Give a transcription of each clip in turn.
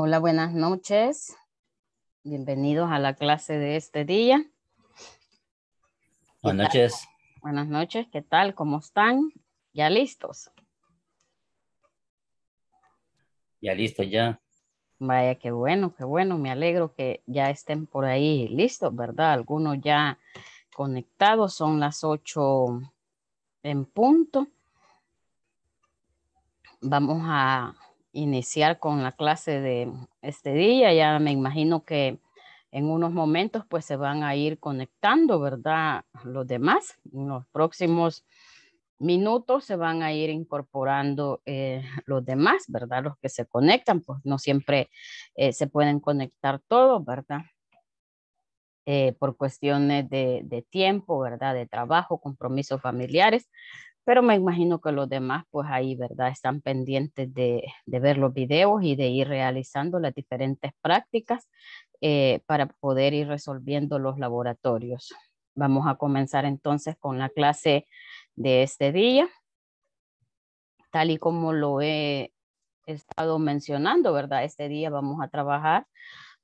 Hola, buenas noches. Bienvenidos a la clase de este día. Buenas noches. Buenas noches, ¿qué tal? ¿Cómo están? ¿Ya listos? Ya listo, ya. Vaya, qué bueno, qué bueno. Me alegro que ya estén por ahí listos, ¿verdad? Algunos ya conectados. Son las ocho en punto. Vamos a iniciar con la clase de mm, este día. Ya me imagino que en unos momentos pues se van a ir conectando, ¿verdad? Los demás, en los próximos minutos se van a ir incorporando eh, los demás, ¿verdad? Los que se conectan, pues no siempre eh, se pueden conectar todos, ¿verdad? Eh, por cuestiones de, de, tiempo, ¿verdad? De trabajo, compromisos familiares pero me imagino que los demás, pues ahí, ¿verdad? Están pendientes de, ver los videos y de ir realizando las diferentes prácticas eh, para poder ir resolviendo los laboratorios. Vamos a comenzar entonces con la clase de este día. Tal y como lo he estado mencionando, ¿verdad? Este día vamos a trabajar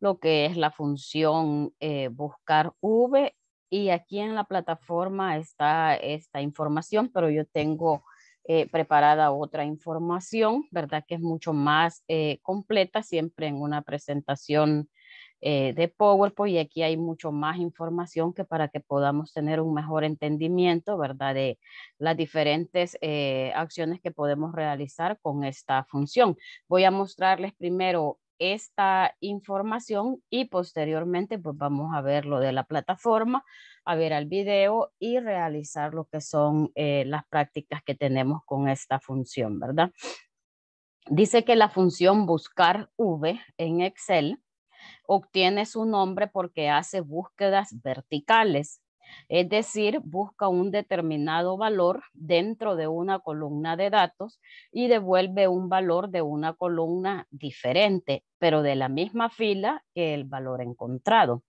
lo que es la función eh, buscar V y aquí en la plataforma está esta información, pero yo tengo eh, preparada otra información, ¿verdad? Que es mucho más eh, completa, siempre en una presentación eh, de PowerPoint y aquí hay mucho más información que para que podamos tener un mejor entendimiento, ¿verdad? De las diferentes acciones que podemos realizar con esta función. Voy a mostrarles primero esta información y posteriormente pues vamos a ver lo de la plataforma, a ver el video y realizar lo que son eh, las prácticas que tenemos con esta función, ¿verdad? Dice que la función buscar V en Excel obtiene su nombre porque hace búsquedas verticales es decir, busca un determinado valor dentro de una columna de datos y devuelve un valor de una columna diferente, pero de la misma fila que el valor encontrado.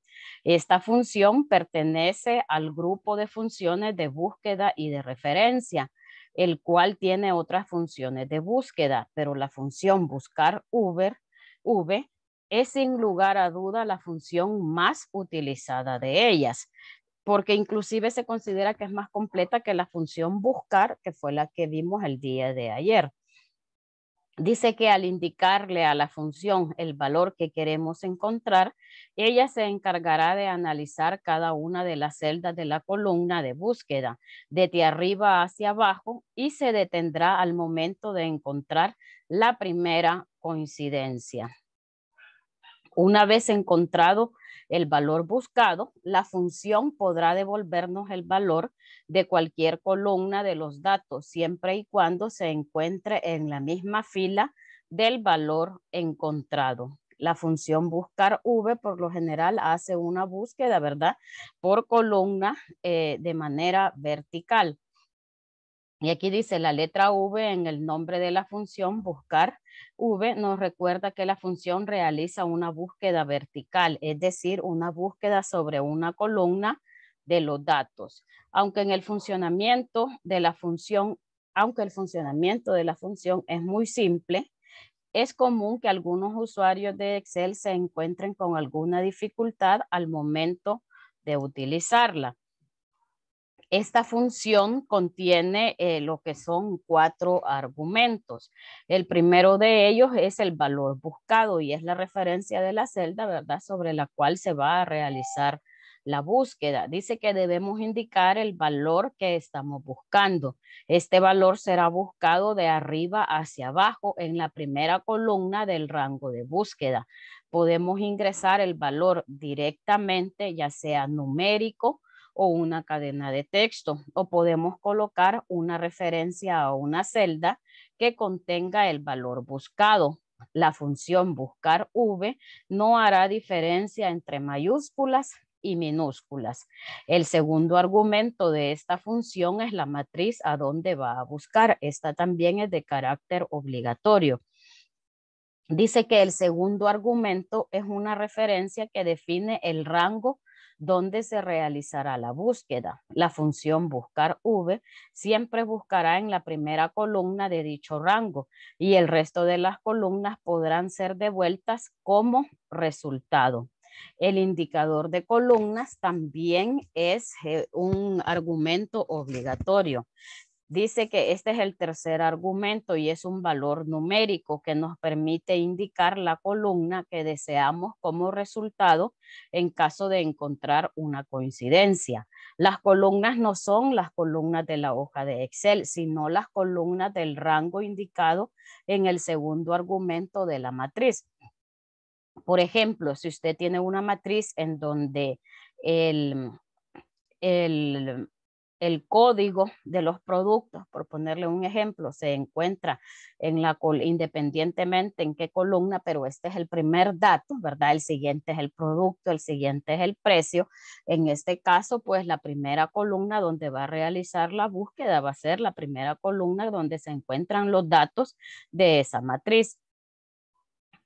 Esta función pertenece al grupo de funciones de búsqueda y de referencia, el cual tiene otras funciones de búsqueda, pero la función buscar V es sin lugar a duda la función más utilizada de ellas, porque inclusive se considera que es más completa que la función buscar, que fue la que vimos el día de ayer. Dice que al indicarle a la función el valor que queremos encontrar, ella se encargará de analizar cada una de las celdas de la columna de búsqueda, desde arriba hacia abajo, y se detendrá al momento de encontrar la primera coincidencia. Una vez encontrado el valor buscado, la función podrá devolvernos el valor de cualquier columna de los datos, siempre y cuando se encuentre en la misma fila del valor encontrado. La función buscar v por lo general hace una búsqueda, ¿verdad? Por columna eh, de manera vertical. Y aquí dice la letra V en el nombre de la función buscar. V nos recuerda que la función realiza una búsqueda vertical, es decir, una búsqueda sobre una columna de los datos. Aunque en el funcionamiento de la función, aunque el funcionamiento de la función es muy simple, es común que algunos usuarios de Excel se encuentren con alguna dificultad al momento de utilizarla. Esta función contiene eh, lo que son cuatro argumentos. El primero de ellos es el valor buscado y es la referencia de la celda, ¿verdad? Sobre la cual se va a realizar la búsqueda. Dice que debemos indicar el valor que estamos buscando. Este valor será buscado de arriba hacia abajo en la primera columna del rango de búsqueda. Podemos ingresar el valor directamente, ya sea numérico, o una cadena de texto. O podemos colocar una referencia a una celda que contenga el valor buscado. La función buscar V no hará diferencia entre mayúsculas y minúsculas. El segundo argumento de esta función es la matriz a donde va a buscar. Esta también es de carácter obligatorio. Dice que el segundo argumento es una referencia que define el rango donde se realizará la búsqueda. La función buscar V siempre buscará en la primera columna de dicho rango y el resto de las columnas podrán ser devueltas como resultado. El indicador de columnas también es eh, un argumento obligatorio. Dice que este es el tercer argumento y es un valor numérico que nos permite indicar la columna que deseamos como resultado en caso de encontrar una coincidencia. Las columnas no son las columnas de la hoja de Excel, sino las columnas del rango indicado en el segundo argumento de la matriz. Por ejemplo, si usted tiene una matriz en donde el, el código de los productos, por ponerle un ejemplo, se encuentra en la independientemente en qué columna, pero este es el primer dato, ¿verdad? El siguiente es el producto, el siguiente es el precio. En este caso, pues la primera columna donde va a realizar la búsqueda va a ser la primera columna donde se encuentran los datos de esa matriz.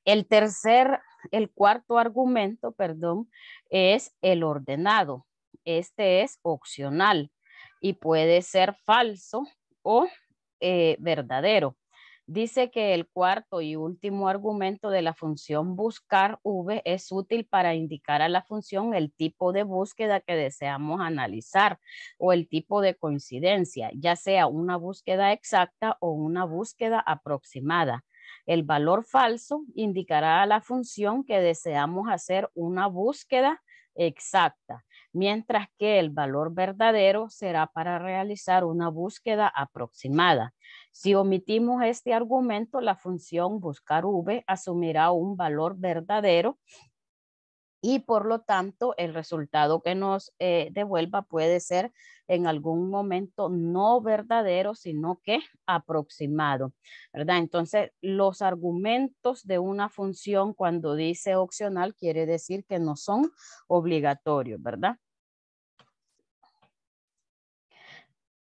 El tercer, el cuarto argumento, perdón, es el ordenado. Este es opcional y puede ser falso o eh, verdadero. Dice que el cuarto y último argumento de la función buscar v es útil para indicar a la función el tipo de búsqueda que deseamos analizar o el tipo de coincidencia, ya sea una búsqueda exacta o una búsqueda aproximada. El valor falso indicará a la función que deseamos hacer una búsqueda exacta mientras que el valor verdadero será para realizar una búsqueda aproximada. Si omitimos este argumento, la función buscar v asumirá un valor verdadero y por lo tanto el resultado que nos eh, devuelva puede ser en algún momento no verdadero, sino que aproximado, ¿verdad? Entonces, los argumentos de una función cuando dice opcional quiere decir que no son obligatorios, ¿verdad?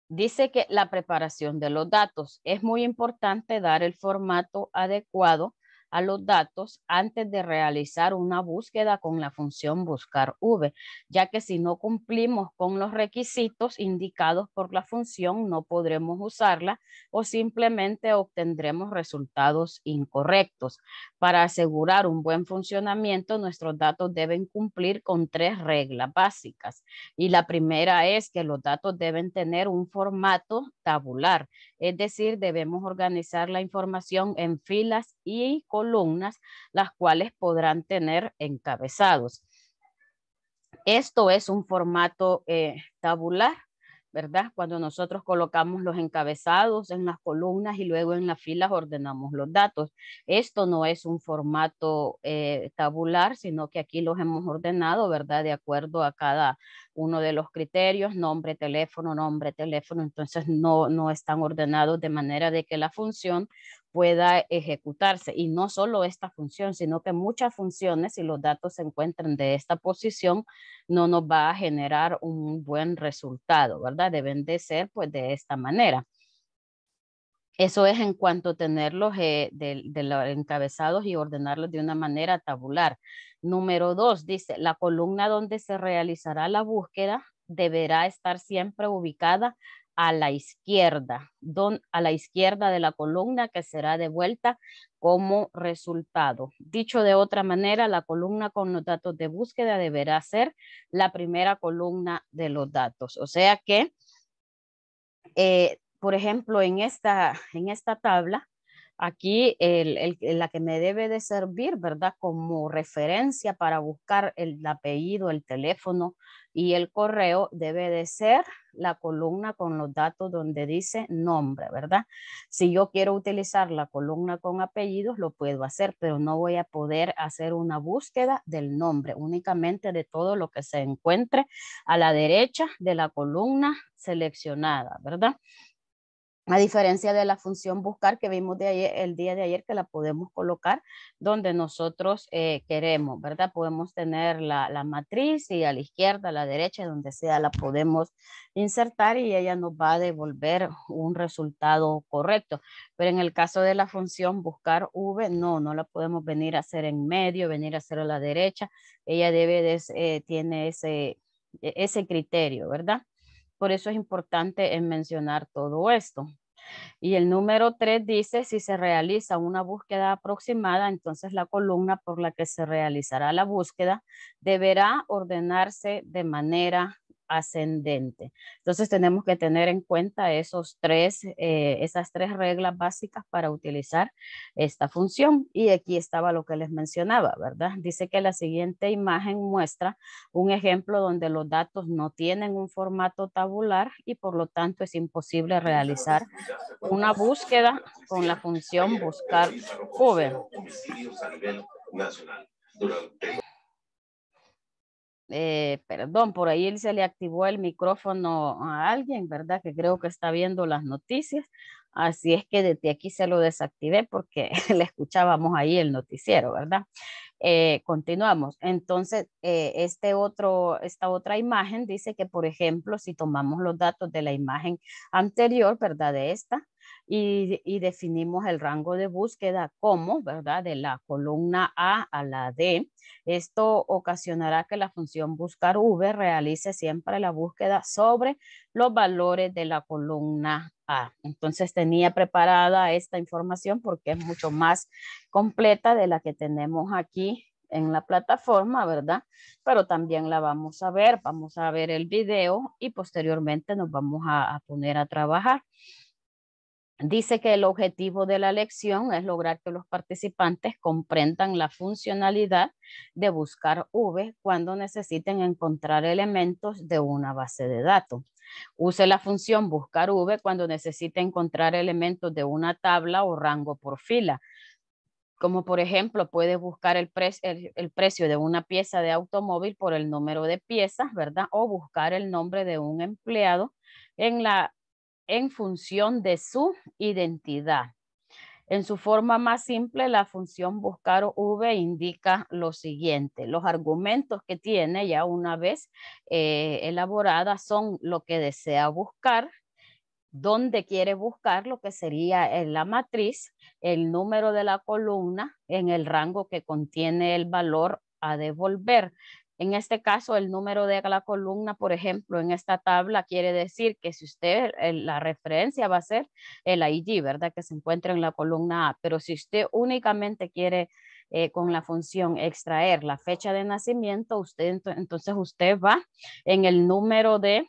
Dice que la preparación de los datos es muy importante dar el formato adecuado a los datos antes de realizar una búsqueda con la función buscar V, ya que si no cumplimos con los requisitos indicados por la función, no podremos usarla o simplemente obtendremos resultados incorrectos. Para asegurar un buen funcionamiento, nuestros datos deben cumplir con tres reglas básicas. Y la primera es que los datos deben tener un formato tabular, es decir, debemos organizar la información en filas y columnas, las cuales podrán tener encabezados. Esto es un formato eh, tabular, ¿verdad? Cuando nosotros colocamos los encabezados en las columnas y luego en las filas ordenamos los datos. Esto no es un formato eh, tabular, sino que aquí los hemos ordenado, ¿verdad? De acuerdo a cada uno de los criterios, nombre, teléfono, nombre, teléfono. Entonces no, no están ordenados de manera de que la función pueda ejecutarse. Y no solo esta función, sino que muchas funciones, si los datos se encuentran de esta posición, no nos va a generar un buen resultado, ¿verdad? Deben de ser pues de esta manera. Eso es en cuanto a tenerlos eh, encabezados y ordenarlos de una manera tabular. Número dos, dice, la columna donde se realizará la búsqueda deberá estar siempre ubicada a la izquierda, don, a la izquierda de la columna que será devuelta como resultado. Dicho de otra manera, la columna con los datos de búsqueda deberá ser la primera columna de los datos. O sea que, eh, por ejemplo, en esta, en esta tabla, Aquí la que me debe de servir, ¿verdad? Como referencia para buscar el apellido, el teléfono y el correo debe de ser la columna con los datos donde dice nombre, ¿verdad? Si yo quiero utilizar la columna con apellidos, lo puedo hacer, pero no voy a poder hacer una búsqueda del nombre, únicamente de todo lo que se encuentre a la derecha de la columna seleccionada, ¿verdad? a diferencia de la función buscar que vimos de ayer, el día de ayer que la podemos colocar donde nosotros eh, queremos, ¿verdad? Podemos tener la, matriz y a la izquierda, a la derecha, donde sea la podemos insertar y ella nos va a devolver un resultado correcto. Pero en el caso de la función buscar V, no, no la podemos venir a hacer en medio, venir a hacer a la derecha. Ella debe, de, eh, tiene ese, e-, ese criterio, ¿verdad? Por eso es importante en mencionar todo esto. Y el número 3 dice, si se realiza una búsqueda aproximada, entonces la columna por la que se realizará la búsqueda deberá ordenarse de manera ascendente. Entonces tenemos que tener en cuenta esos tres, eh, esas tres reglas básicas para utilizar esta función. Y aquí estaba lo que les mencionaba, ¿verdad? Dice que la siguiente imagen muestra un ejemplo donde los datos no tienen un formato tabular y por lo tanto es imposible realizar una búsqueda con la función buscar joven. Eh, perdón, por ahí se le activó el micrófono a alguien, ¿verdad? Que creo que está viendo las noticias. Así es que desde aquí se lo desactivé porque le escuchábamos ahí el noticiero, ¿verdad? Eh, continuamos. Entonces, eh, este otro, esta otra imagen dice que, por ejemplo, si tomamos los datos de la imagen anterior, ¿verdad? De esta, y, definimos el rango de búsqueda como, ¿verdad? De la columna A a la D. Esto ocasionará que la función buscar V realice siempre la búsqueda sobre los valores de la columna A. Entonces tenía preparada esta información porque es mucho más completa de la que tenemos aquí en la plataforma, ¿verdad? Pero también la vamos a ver, vamos a ver el video y posteriormente nos vamos a, a poner a trabajar. Dice que el objetivo de la lección es lograr que los participantes comprendan la funcionalidad de buscar V cuando necesiten encontrar elementos de una base de datos. Use la función buscar V cuando necesite encontrar elementos de una tabla o rango por fila. Como por ejemplo, puede buscar el, el precio de una pieza de automóvil por el número de piezas, ¿verdad? O buscar el nombre de un empleado en la en función de su identidad. En su forma más simple, la función buscar v indica lo siguiente. Los argumentos que tiene ya una vez eh, elaborada son lo que desea buscar, dónde quiere buscar, lo que sería en la matriz, el número de la columna en el rango que contiene el valor a devolver. En este caso, el número de la columna, por ejemplo, en esta tabla quiere decir que si usted, la referencia va a ser el ID, ¿verdad? Que se encuentra en la columna A, pero si usted únicamente quiere eh, con la función extraer la fecha de nacimiento, usted, entonces usted va en el número de,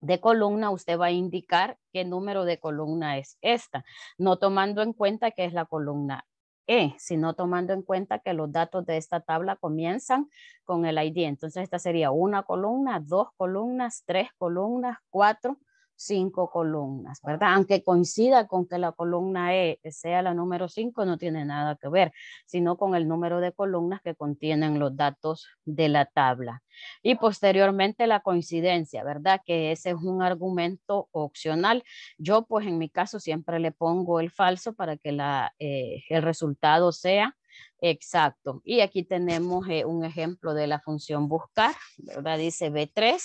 de columna, usted va a indicar qué número de columna es esta, no tomando en cuenta que es la columna e, sino tomando en cuenta que los datos de esta tabla comienzan con el ID. Entonces esta sería una columna, dos columnas, tres columnas, cuatro cinco columnas, ¿verdad? Aunque coincida con que la columna E sea la número 5, no tiene nada que ver, sino con el número de columnas que contienen los datos de la tabla. Y posteriormente la coincidencia, ¿verdad? Que ese es un argumento opcional. Yo pues en mi caso siempre le pongo el falso para que eh, el resultado sea Exacto. Y aquí tenemos eh, un ejemplo de la función buscar, ¿verdad? Dice B3,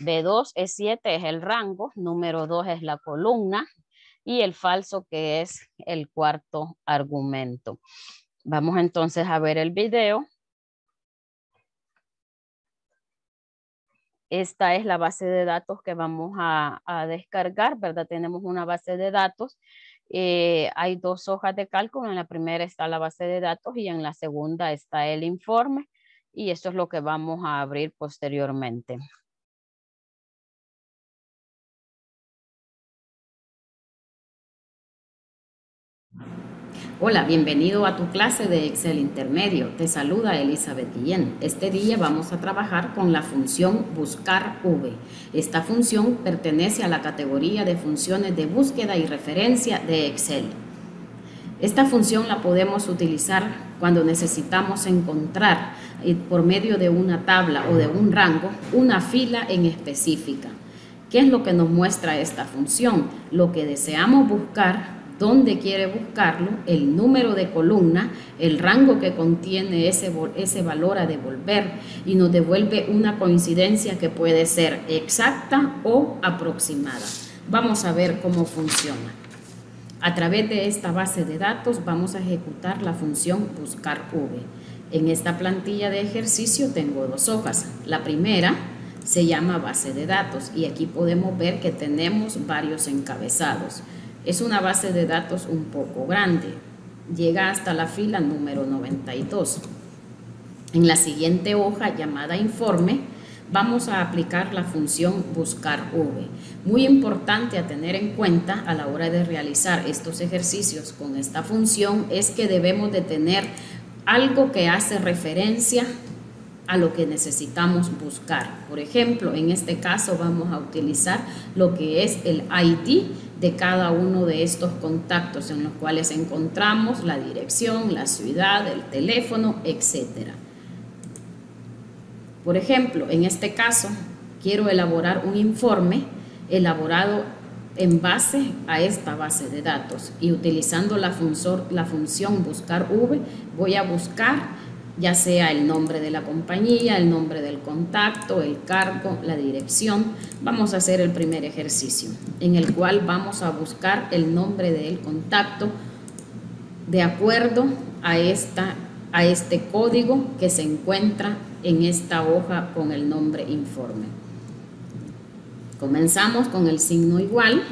B2 es 7, es el rango, número 2 es la columna y el falso que es el cuarto argumento. Vamos entonces a ver el video. Esta es la base de datos que vamos a, a descargar, ¿verdad? Tenemos una base de datos eh, hay dos hojas de cálculo, en la primera está la base de datos y en la segunda está el informe y esto es lo que vamos a abrir posteriormente. Hola, bienvenido a tu clase de Excel intermedio. Te saluda Elizabeth Guillén. Este día vamos a trabajar con la función buscar V. Esta función pertenece a la categoría de funciones de búsqueda y referencia de Excel. Esta función la podemos utilizar cuando necesitamos encontrar eh, por medio de una tabla o de un rango una fila en específica. ¿Qué es lo que nos muestra esta función? Lo que deseamos buscar dónde quiere buscarlo, el número de columna, el rango que contiene ese, ese valor a devolver y nos devuelve una coincidencia que puede ser exacta o aproximada. Vamos a ver cómo funciona. A través de esta base de datos vamos a ejecutar la función buscar v. En esta plantilla de ejercicio tengo dos hojas. La primera se llama base de datos y aquí podemos ver que tenemos varios encabezados. Es una base de datos un poco grande. Llega hasta la fila número 92. En la siguiente hoja llamada informe, vamos a aplicar la función buscar V. Muy importante a tener en cuenta a la hora de realizar estos ejercicios con esta función es que debemos de tener algo que hace referencia a lo que necesitamos buscar. Por ejemplo, en este caso vamos a utilizar lo que es el ID de cada uno de estos contactos en los cuales encontramos la dirección, la ciudad, el teléfono, etc. Por ejemplo, en este caso, quiero elaborar un informe elaborado en base a esta base de datos y utilizando la, función, la función buscar V, voy a buscar ya sea el nombre de la compañía, el nombre del contacto, el cargo, la dirección. Vamos a hacer el primer ejercicio en el cual vamos a buscar el nombre del contacto de acuerdo a, esta, a este código que se encuentra en esta hoja con el nombre informe. Comenzamos con el signo igual.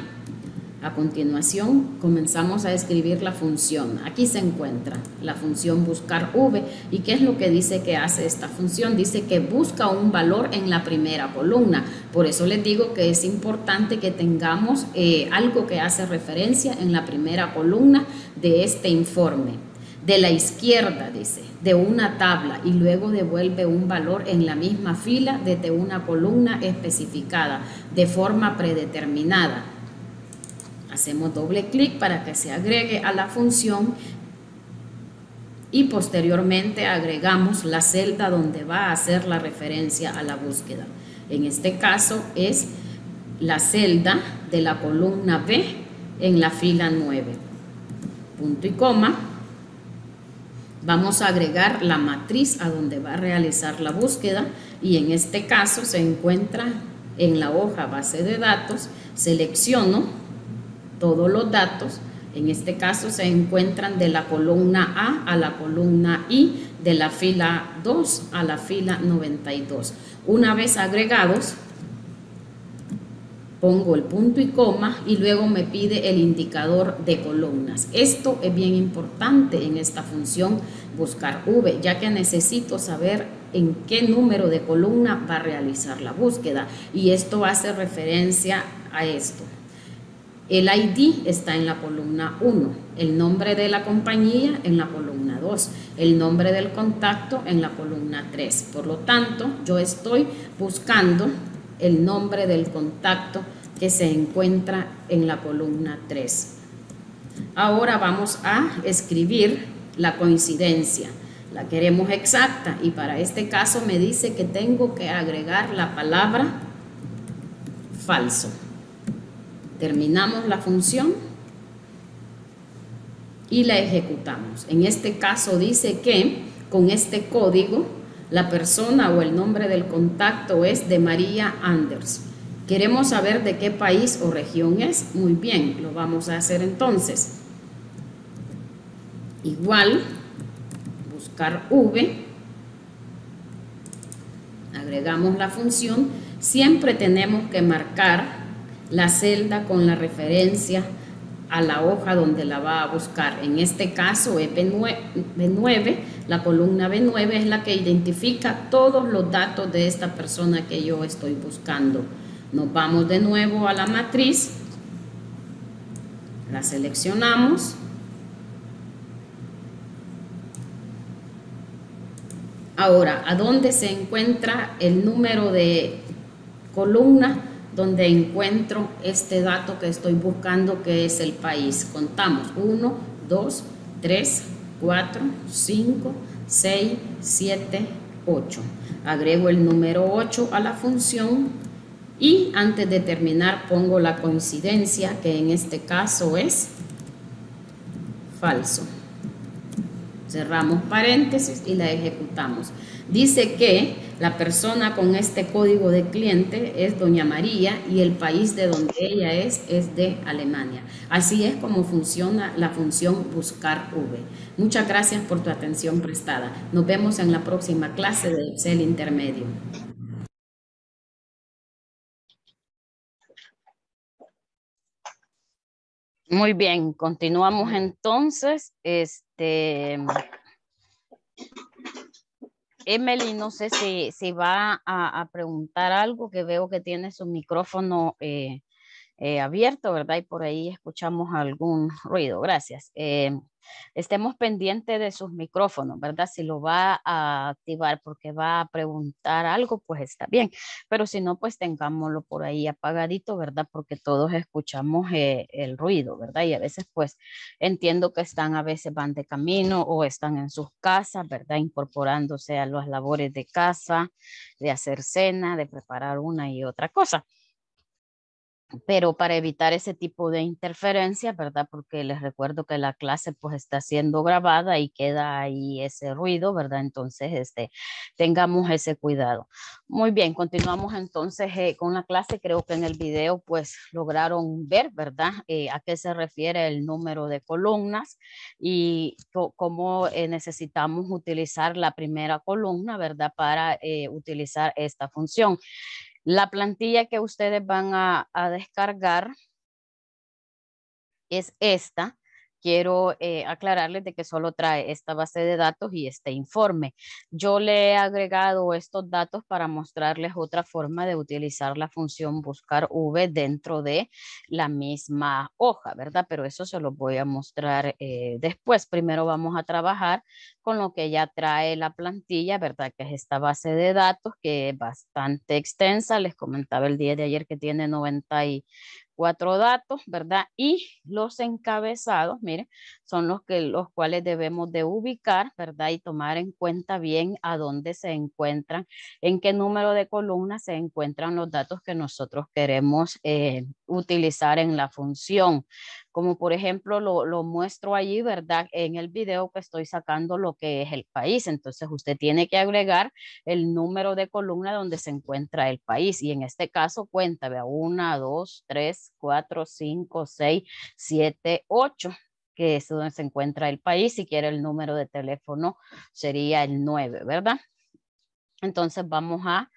A continuación, comenzamos a escribir la función. Aquí se encuentra la función buscar v. ¿Y qué es lo que dice que hace esta función? Dice que busca un valor en la primera columna. Por eso les digo que es importante que tengamos eh, algo que hace referencia en la primera columna de este informe. De la izquierda, dice, de una tabla y luego devuelve un valor en la misma fila desde una columna especificada de forma predeterminada Hacemos doble clic para que se agregue a la función y posteriormente agregamos la celda donde va a hacer la referencia a la búsqueda. En este caso es la celda de la columna B en la fila 9. Punto y coma. Vamos a agregar la matriz a donde va a realizar la búsqueda y en este caso se encuentra en la hoja base de datos, selecciono todos los datos, en este caso, se encuentran de la columna A a la columna I, de la fila 2 a la fila 92. Una vez agregados, pongo el punto y coma y luego me pide el indicador de columnas. Esto es bien importante en esta función buscar V, ya que necesito saber en qué número de columna va a realizar la búsqueda y esto hace referencia a esto. El ID está en la columna 1, el nombre de la compañía en la columna 2, el nombre del contacto en la columna 3. Por lo tanto, yo estoy buscando el nombre del contacto que se encuentra en la columna 3. Ahora vamos a escribir la coincidencia. La queremos exacta y para este caso me dice que tengo que agregar la palabra falso. Terminamos la función y la ejecutamos. En este caso dice que con este código la persona o el nombre del contacto es de María Anders. Queremos saber de qué país o región es. Muy bien, lo vamos a hacer entonces. Igual, buscar V, agregamos la función, siempre tenemos que marcar la celda con la referencia a la hoja donde la va a buscar. En este caso e B9, la columna B9 es la que identifica todos los datos de esta persona que yo estoy buscando. Nos vamos de nuevo a la matriz, la seleccionamos, Ahora, ¿a dónde se encuentra el número de columnas donde encuentro este dato que estoy buscando que es el país. Contamos 1, 2, 3, 4, 5, 6, 7, 8. Agrego el número 8 a la función y antes de terminar pongo la coincidencia que en este caso es falso. Cerramos paréntesis y la ejecutamos. Dice que la persona con este código de cliente es doña María y el país de donde ella es es de Alemania. Así es como funciona la función buscar V. Muchas gracias por tu atención prestada. Nos vemos en la próxima clase de Excel Intermedio. Muy bien, continuamos entonces. Este, Emily, no sé si, va a, preguntar algo, que veo que tiene su micrófono eh, eh, abierto, ¿verdad? Y por ahí escuchamos algún ruido. Gracias. Eh, estemos pendientes de sus micrófonos, ¿verdad? Si lo va a activar porque va a preguntar algo, pues está bien. Pero si no, pues tengámoslo por ahí apagadito, ¿verdad? Porque todos escuchamos eh, el ruido, ¿verdad? Y a veces, pues entiendo que están, a veces van de camino o están en sus casas, ¿verdad? Incorporándose a las labores de casa, de hacer cena, de preparar una y otra cosa pero para evitar ese tipo de interferencia, ¿verdad? Porque les recuerdo que la clase pues está siendo grabada y queda ahí ese ruido, ¿verdad? Entonces, este, tengamos ese cuidado. Muy bien, continuamos entonces eh, con la clase. Creo que en el video pues lograron ver, ¿verdad? Eh, a qué se refiere el número de columnas y cómo eh, necesitamos utilizar la primera columna, ¿verdad? Para utilizar esta función. La plantilla que ustedes van a, descargar es esta quiero eh, aclararles de que solo trae esta base de datos y este informe. Yo le he agregado estos datos para mostrarles otra forma de utilizar la función buscar V dentro de la misma hoja, ¿verdad? Pero eso se lo voy a mostrar eh, después. Primero vamos a trabajar con lo que ya trae la plantilla, ¿verdad? Que es esta base de datos que es bastante extensa. Les comentaba el día de ayer que tiene 90 y cuatro datos, ¿verdad? Y los encabezados, miren, son los, que, los cuales debemos de ubicar, ¿verdad? Y tomar en cuenta bien a dónde se encuentran, en qué número de columnas se encuentran los datos que nosotros queremos eh, utilizar en la función, como por ejemplo lo, muestro allí, ¿verdad? En el video que estoy sacando lo que es el país. Entonces usted tiene que agregar el número de columna donde se encuentra el país. Y en este caso cuenta, vea, 1, 2, 3, 4, 5, 6, 7, 8. que es donde se encuentra el país. Si quiere el número de teléfono, sería el 9, ¿verdad? Entonces vamos a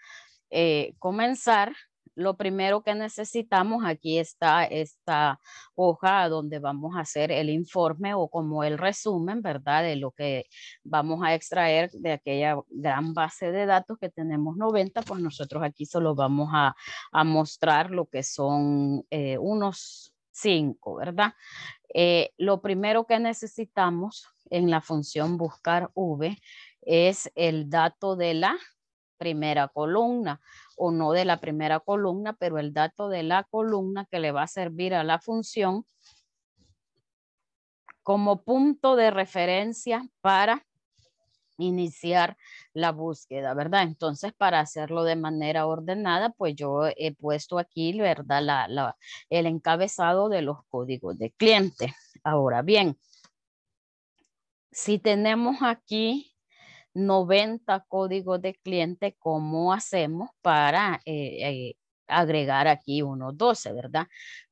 eh, comenzar lo primero que necesitamos, aquí está esta hoja donde vamos a hacer el informe o como el resumen, ¿verdad? De lo que vamos a extraer de aquella gran base de datos que tenemos 90, pues nosotros aquí solo vamos a, mostrar lo que son eh, unos 5, ¿verdad? Eh, lo primero que necesitamos en la función buscar V es el dato de la primera columna o no de la primera columna, pero el dato de la columna que le va a servir a la función como punto de referencia para iniciar la búsqueda, ¿verdad? Entonces, para hacerlo de manera ordenada, pues yo he puesto aquí, ¿verdad? La, el encabezado de los códigos de cliente. Ahora bien, si tenemos aquí 90 códigos de cliente, ¿cómo hacemos para eh, eh, agregar aquí unos 12, verdad?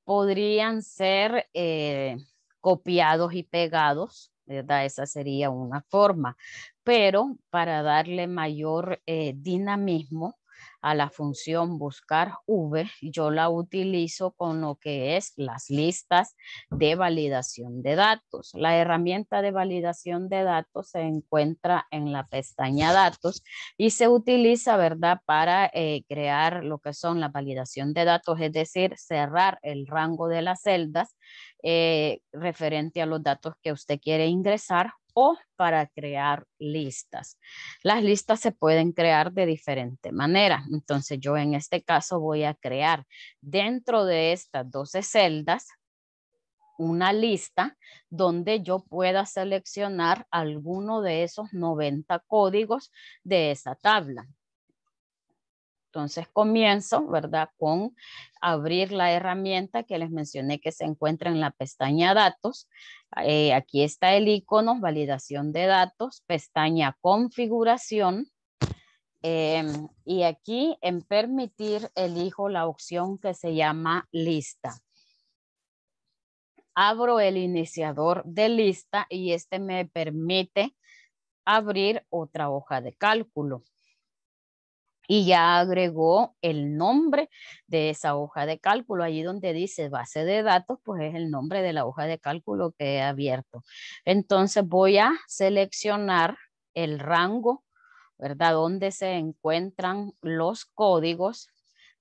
Podrían ser eh, copiados y pegados, ¿verdad? Esa sería una forma, pero para darle mayor dinamismo, a la función buscar V, yo la utilizo con lo que es las listas de validación de datos. La herramienta de validación de datos se encuentra en la pestaña datos y se utiliza, ¿verdad?, para eh, crear lo que son la validación de datos, es decir, cerrar el rango de las celdas eh, referente a los datos que usted quiere ingresar o para crear listas. Las listas se pueden crear de diferente manera. Entonces yo en este caso voy a crear dentro de estas 12 celdas una lista donde yo pueda seleccionar alguno de esos 90 códigos de esa tabla. Entonces comienzo, ¿verdad? Con abrir la herramienta que les mencioné que se encuentra en la pestaña datos. Eh, aquí está el icono, validación de datos, pestaña configuración. Em, y aquí en permitir elijo la opción que se llama lista. Abro el iniciador de lista y este me permite abrir otra hoja de cálculo y ya agregó el nombre de esa hoja de cálculo. Allí donde dice base de datos, pues es el nombre de la hoja de cálculo que he abierto. Entonces voy a seleccionar el rango, ¿verdad? Donde se encuentran los códigos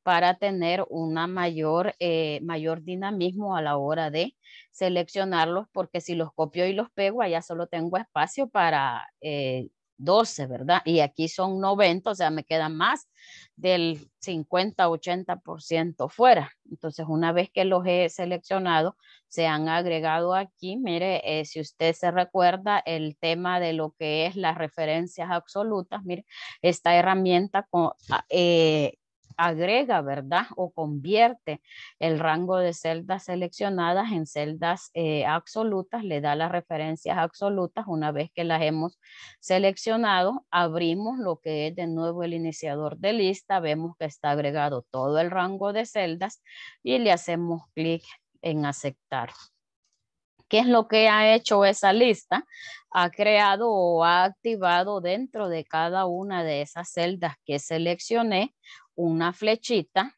para tener una mayor, eh, mayor dinamismo a la hora de seleccionarlos, porque si los copio y los pego, allá solo tengo espacio para eh, 12, ¿verdad? Y aquí son 90, o sea, me queda más del 50-80% fuera. Entonces, una vez que los he seleccionado, se han agregado aquí, mire, eh, si usted se recuerda el tema de lo que es las referencias absolutas, mire, esta herramienta con, ah, eh, agrega, ¿verdad? O convierte el rango de celdas seleccionadas en celdas eh, absolutas, le da las referencias absolutas. Una vez que las hemos seleccionado, abrimos lo que es de nuevo el iniciador de lista, vemos que está agregado todo el rango de celdas y le hacemos clic en aceptar. ¿Qué es lo que ha hecho esa lista? Ha creado o ha activado dentro de cada una de esas celdas que seleccioné una flechita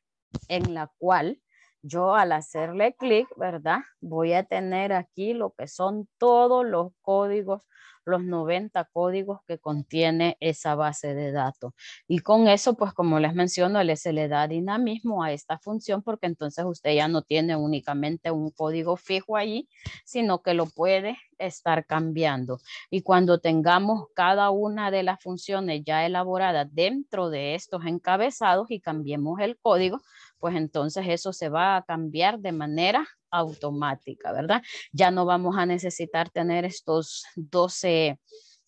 en la cual yo al hacerle clic, ¿verdad? Voy a tener aquí lo que son todos los códigos los 90 códigos que contiene esa base de datos. Y con eso, pues como les menciono, se le da dinamismo a esta función porque entonces usted ya no tiene únicamente un código fijo allí, sino que lo puede estar cambiando. Y cuando tengamos cada una de las funciones ya elaboradas dentro de estos encabezados y cambiemos el código, pues entonces eso se va a cambiar de manera automática, ¿verdad? Ya no vamos a necesitar tener estos 12,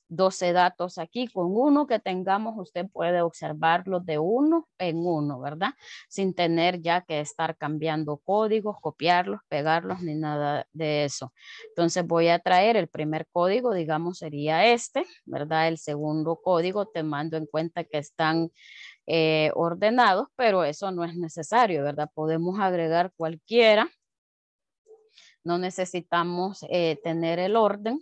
datos aquí. Con uno que tengamos, usted puede observarlo de uno en uno, ¿verdad? Sin tener ya que estar cambiando códigos, copiarlos, pegarlos, ni nada de eso. Entonces voy a traer el primer código, digamos, sería este, ¿verdad? El segundo código, te mando en cuenta que están eh, ordenados, pero eso no es necesario, ¿verdad? Podemos agregar cualquiera. No necesitamos eh, tener el orden,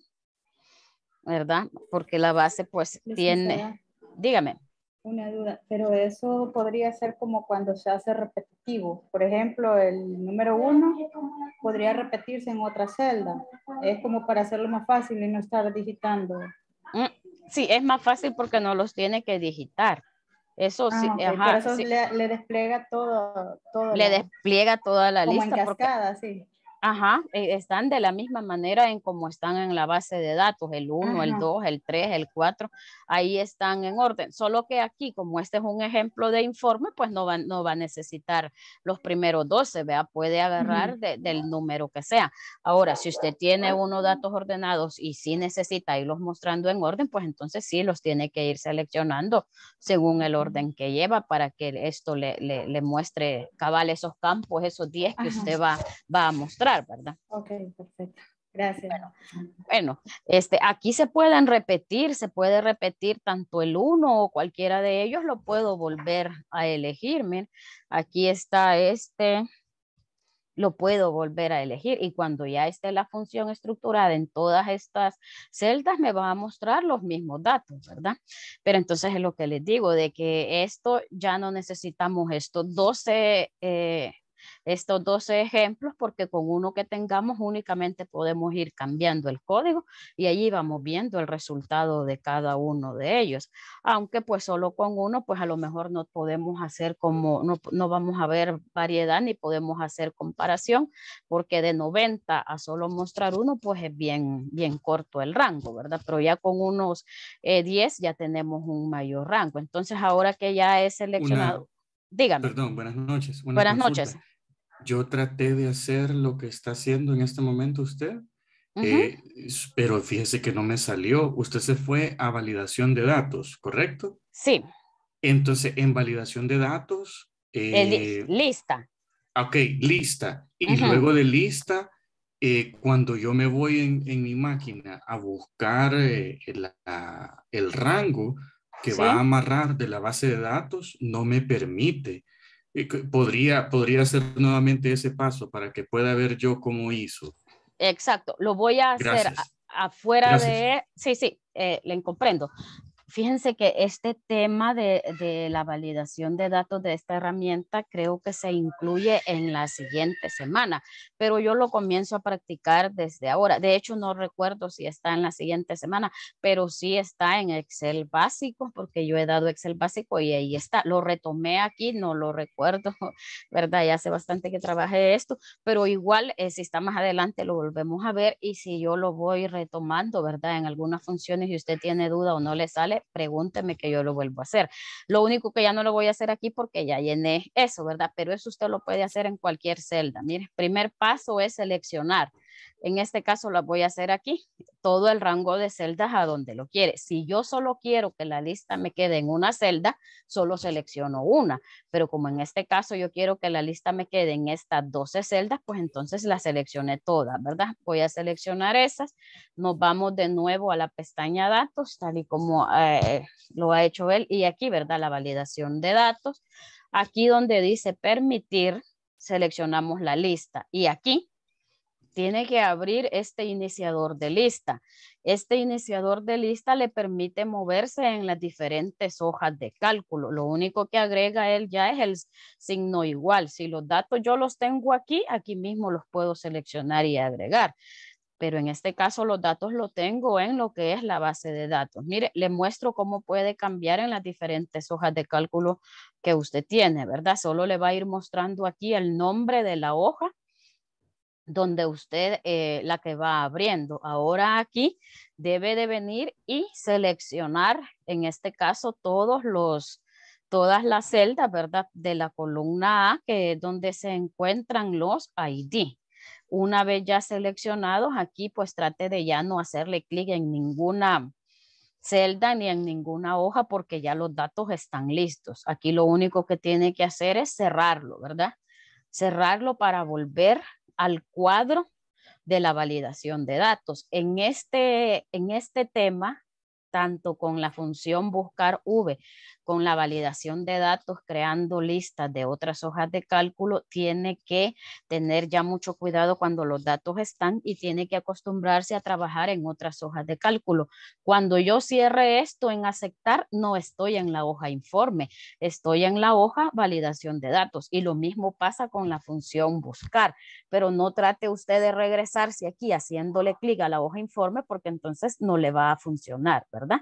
¿verdad? Porque la base pues tiene... Dígame. Una duda, pero eso podría ser como cuando se hace repetitivo. Por ejemplo, el número uno podría repetirse en otra celda. Es como para hacerlo más fácil y no estar digitando. Mm, sí, es más fácil porque no los tiene que digitar. Eso sí, ah, ajá, Por eso Le, le, despliega todo, todo. Le despliega toda la lista. En cascada, sí. Ajá, eh, están de la misma manera en como están en la base de datos, el 1, el 2, el 3, el 4, ahí están en orden, solo que aquí, como este es un ejemplo de informe, pues no va, no va a necesitar los primeros 12, ¿vea? puede agarrar del número que sea. Ahora, si usted tiene unos datos ordenados y sí necesita irlos mostrando en orden, pues entonces sí los tiene que ir seleccionando según el orden que lleva para que esto le, muestre cabal esos campos, esos 10 que usted va, va a mostrar. ¿verdad? Ok, perfecto. Gracias. Bueno, este, aquí se pueden repetir, se puede repetir tanto el uno o cualquiera de ellos, lo puedo volver a elegir. Miren, aquí está este, lo puedo volver a elegir y cuando ya esté la función estructurada en todas estas celdas me va a mostrar los mismos datos, ¿verdad? Pero entonces es lo que les digo, de que esto ya no necesitamos estos 12 estos dos ejemplos porque con uno que tengamos únicamente podemos ir cambiando el código y allí vamos viendo el resultado de cada uno de ellos. Aunque pues solo con uno pues a lo mejor no podemos hacer como, no, vamos a ver variedad ni podemos hacer comparación porque de 90 a solo mostrar uno pues es bien, bien corto el rango, ¿verdad? Pero ya con unos 10 eh, ya tenemos un mayor rango. Entonces ahora que ya es seleccionado, Perdón, buenas noches. Buenas noches yo traté de hacer lo que está haciendo en este momento usted, eh, pero fíjese que no me salió. Usted se fue a validación de datos, ¿correcto? Sí. Entonces, en validación de datos... Eh, lista. Ok, lista. Y luego de lista, eh, cuando yo me voy en, mi máquina a buscar el, rango que va a amarrar de la base de datos, no me permite podría, podría hacer nuevamente ese paso para que pueda ver yo cómo hizo. Exacto, lo voy a hacer afuera de... Sí, sí, eh, le comprendo fíjense que este tema de, la validación de datos de esta herramienta creo que se incluye en la siguiente semana, pero yo lo comienzo a practicar desde ahora. De hecho, no recuerdo si está en la siguiente semana, pero sí está en Excel básico, porque yo he dado Excel básico y ahí está. Lo retomé aquí, no lo recuerdo, ¿verdad? Ya hace bastante que trabajé esto, pero igual eh, si está más adelante lo volvemos a ver y si yo lo voy retomando, ¿verdad? En algunas funciones y usted tiene duda o no le sale, pregúnteme que yo lo vuelvo a hacer. Lo único que ya no lo voy a hacer aquí porque ya llené eso, ¿verdad? Pero eso usted lo puede hacer en cualquier celda. Mire, primer paso es seleccionar. En este caso la voy a hacer aquí, todo el rango de celdas a donde lo quiere. Si yo solo quiero que la lista me quede en una celda, solo selecciono una, pero como en este caso yo quiero que la lista me quede en estas 12 celdas, pues entonces la seleccioné todas, ¿verdad? Voy a seleccionar esas, nos vamos de nuevo a la pestaña datos, tal y como eh, lo ha hecho él, y aquí, ¿verdad? La validación de datos. Aquí donde dice permitir, seleccionamos la lista y aquí tiene que abrir este iniciador de lista. Este iniciador de lista le permite moverse en las diferentes hojas de cálculo. Lo único que agrega él ya es el signo igual. Si los datos yo los tengo aquí, aquí mismo los puedo seleccionar y agregar. Pero en este caso los datos los tengo en lo que es la base de datos. Mire, le muestro cómo puede cambiar en las diferentes hojas de cálculo que usted tiene, ¿verdad? Solo le va a ir mostrando aquí el nombre de la hoja donde usted eh, la que va abriendo. Ahora aquí debe de venir y seleccionar, en este caso, todos los, todas las celdas, ¿verdad? De la columna A, que es donde se encuentran los ID. Una vez ya seleccionados, aquí pues trate de ya no hacerle clic en ninguna celda ni en ninguna hoja porque ya los datos están listos. Aquí lo único que tiene que hacer es cerrarlo, ¿verdad? Cerrarlo para volver al cuadro de la validación de datos. En este, en este tema, tanto con la función buscar V, con la validación de datos, creando listas de otras hojas de cálculo, tiene que tener ya mucho cuidado cuando los datos están y tiene que acostumbrarse a trabajar en otras hojas de cálculo. Cuando yo cierre esto en aceptar, no estoy en la hoja informe, estoy en la hoja validación de datos y lo mismo pasa con la función buscar, pero no trate usted de regresarse aquí haciéndole clic a la hoja informe porque entonces no le va a funcionar, ¿verdad? ¿verdad?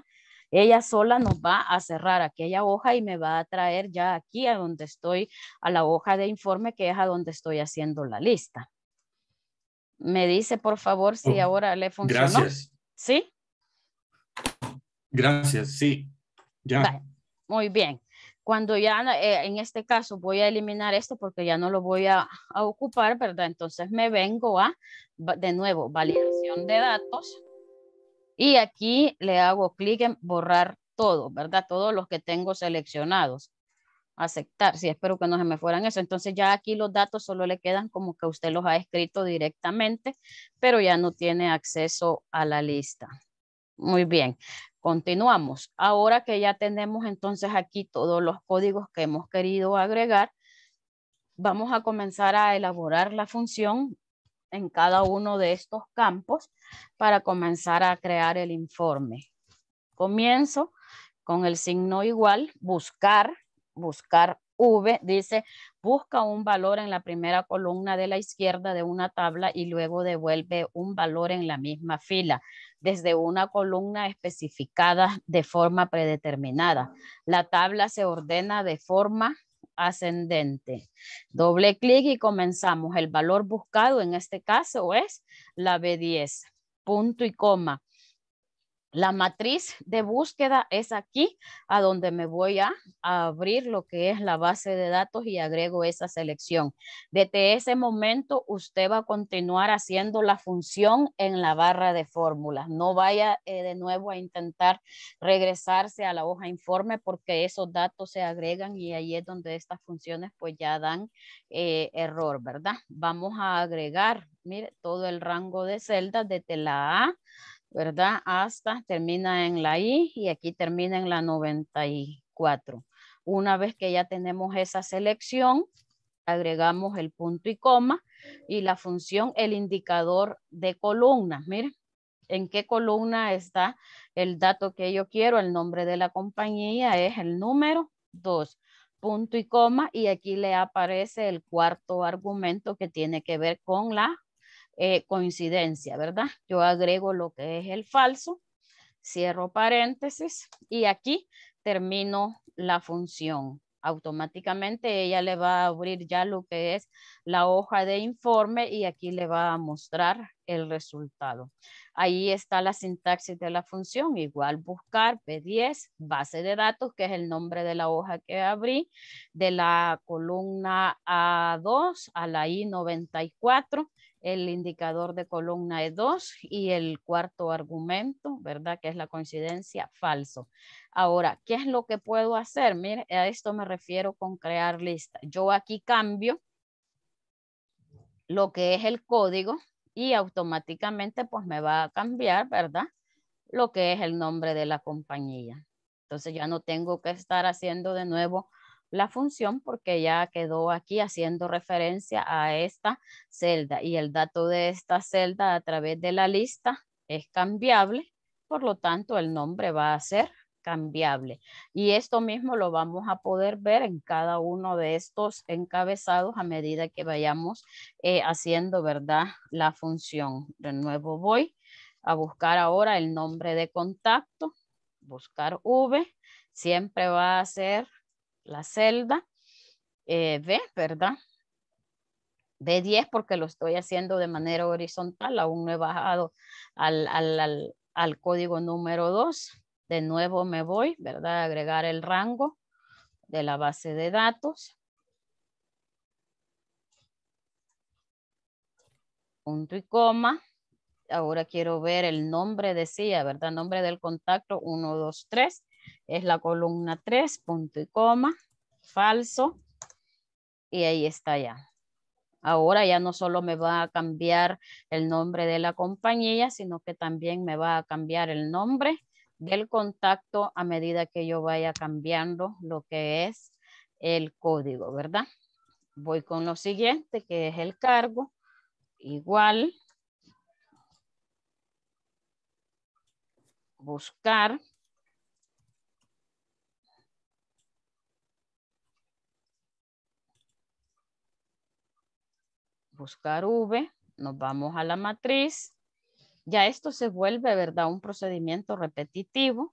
Ella sola nos va a cerrar aquella hoja y me va a traer ya aquí a donde estoy, a la hoja de informe que es a donde estoy haciendo la lista. Me dice, por favor, si oh, ahora le funciona Gracias. ¿Sí? Gracias, sí. Ya. Muy bien cuando ya eh, en este caso voy a eliminar esto porque ya no lo voy a, a ocupar, ¿verdad? Entonces me vengo a, de nuevo, validación de datos. Y aquí le hago clic en borrar todo, ¿verdad? Todos los que tengo seleccionados. Aceptar, sí, espero que no se me fueran eso. Entonces ya aquí los datos solo le quedan como que usted los ha escrito directamente, pero ya no tiene acceso a la lista. Muy bien, continuamos. Ahora que ya tenemos entonces aquí todos los códigos que hemos querido agregar, vamos a comenzar a elaborar la función en cada uno de estos campos para comenzar a crear el informe. Comienzo con el signo igual, buscar, buscar V, dice, busca un valor en la primera columna de la izquierda de una tabla y luego devuelve un valor en la misma fila, desde una columna especificada de forma predeterminada. La tabla se ordena de forma ascendente. Doble clic y comenzamos. El valor buscado en este caso es la B10, punto y coma. La matriz de búsqueda es aquí a donde me voy a, abrir lo que es la base de datos y agrego esa selección. Desde ese momento usted va a continuar haciendo la función en la barra de fórmulas. No vaya eh, de nuevo a intentar regresarse a la hoja informe porque esos datos se agregan y ahí es donde estas funciones pues ya dan eh, error, ¿verdad? Vamos a agregar, mire, todo el rango de celdas desde la A ¿verdad? Hasta termina en la I y aquí termina en la 94. Una vez que ya tenemos esa selección, agregamos el punto y coma y la función, el indicador de columna. Miren, en qué columna está el dato que yo quiero, el nombre de la compañía es el número 2, punto y coma, y aquí le aparece el cuarto argumento que tiene que ver con la eh, coincidencia, ¿verdad? Yo agrego lo que es el falso, cierro paréntesis y aquí termino la función. Automáticamente ella le va a abrir ya lo que es la hoja de informe y aquí le va a mostrar el resultado. Ahí está la sintaxis de la función, igual buscar P10, base de datos, que es el nombre de la hoja que abrí, de la columna A2 a la I94, el indicador de columna es 2 y el cuarto argumento, ¿verdad? Que es la coincidencia falso. Ahora, ¿qué es lo que puedo hacer? Mire, a esto me refiero con crear lista. Yo aquí cambio lo que es el código y automáticamente pues me va a cambiar, ¿verdad? Lo que es el nombre de la compañía. Entonces ya no tengo que estar haciendo de nuevo la función porque ya quedó aquí haciendo referencia a esta celda y el dato de esta celda a través de la lista es cambiable, por lo tanto el nombre va a ser cambiable. Y esto mismo lo vamos a poder ver en cada uno de estos encabezados a medida que vayamos eh, haciendo, ¿verdad? La función. De nuevo voy a buscar ahora el nombre de contacto, buscar V, siempre va a ser la celda eh, B, ¿verdad? B10 porque lo estoy haciendo de manera horizontal, aún no he bajado al, código número 2. De nuevo me voy, ¿verdad? A agregar el rango de la base de datos. Punto y coma. Ahora quiero ver el nombre decía, ¿verdad? Nombre del contacto 123 es la columna 3, punto y coma, falso, y ahí está ya. Ahora ya no solo me va a cambiar el nombre de la compañía, sino que también me va a cambiar el nombre del contacto a medida que yo vaya cambiando lo que es el código, ¿verdad? Voy con lo siguiente, que es el cargo. Igual. Buscar. buscar V, nos vamos a la matriz. Ya esto se vuelve, ¿verdad? Un procedimiento repetitivo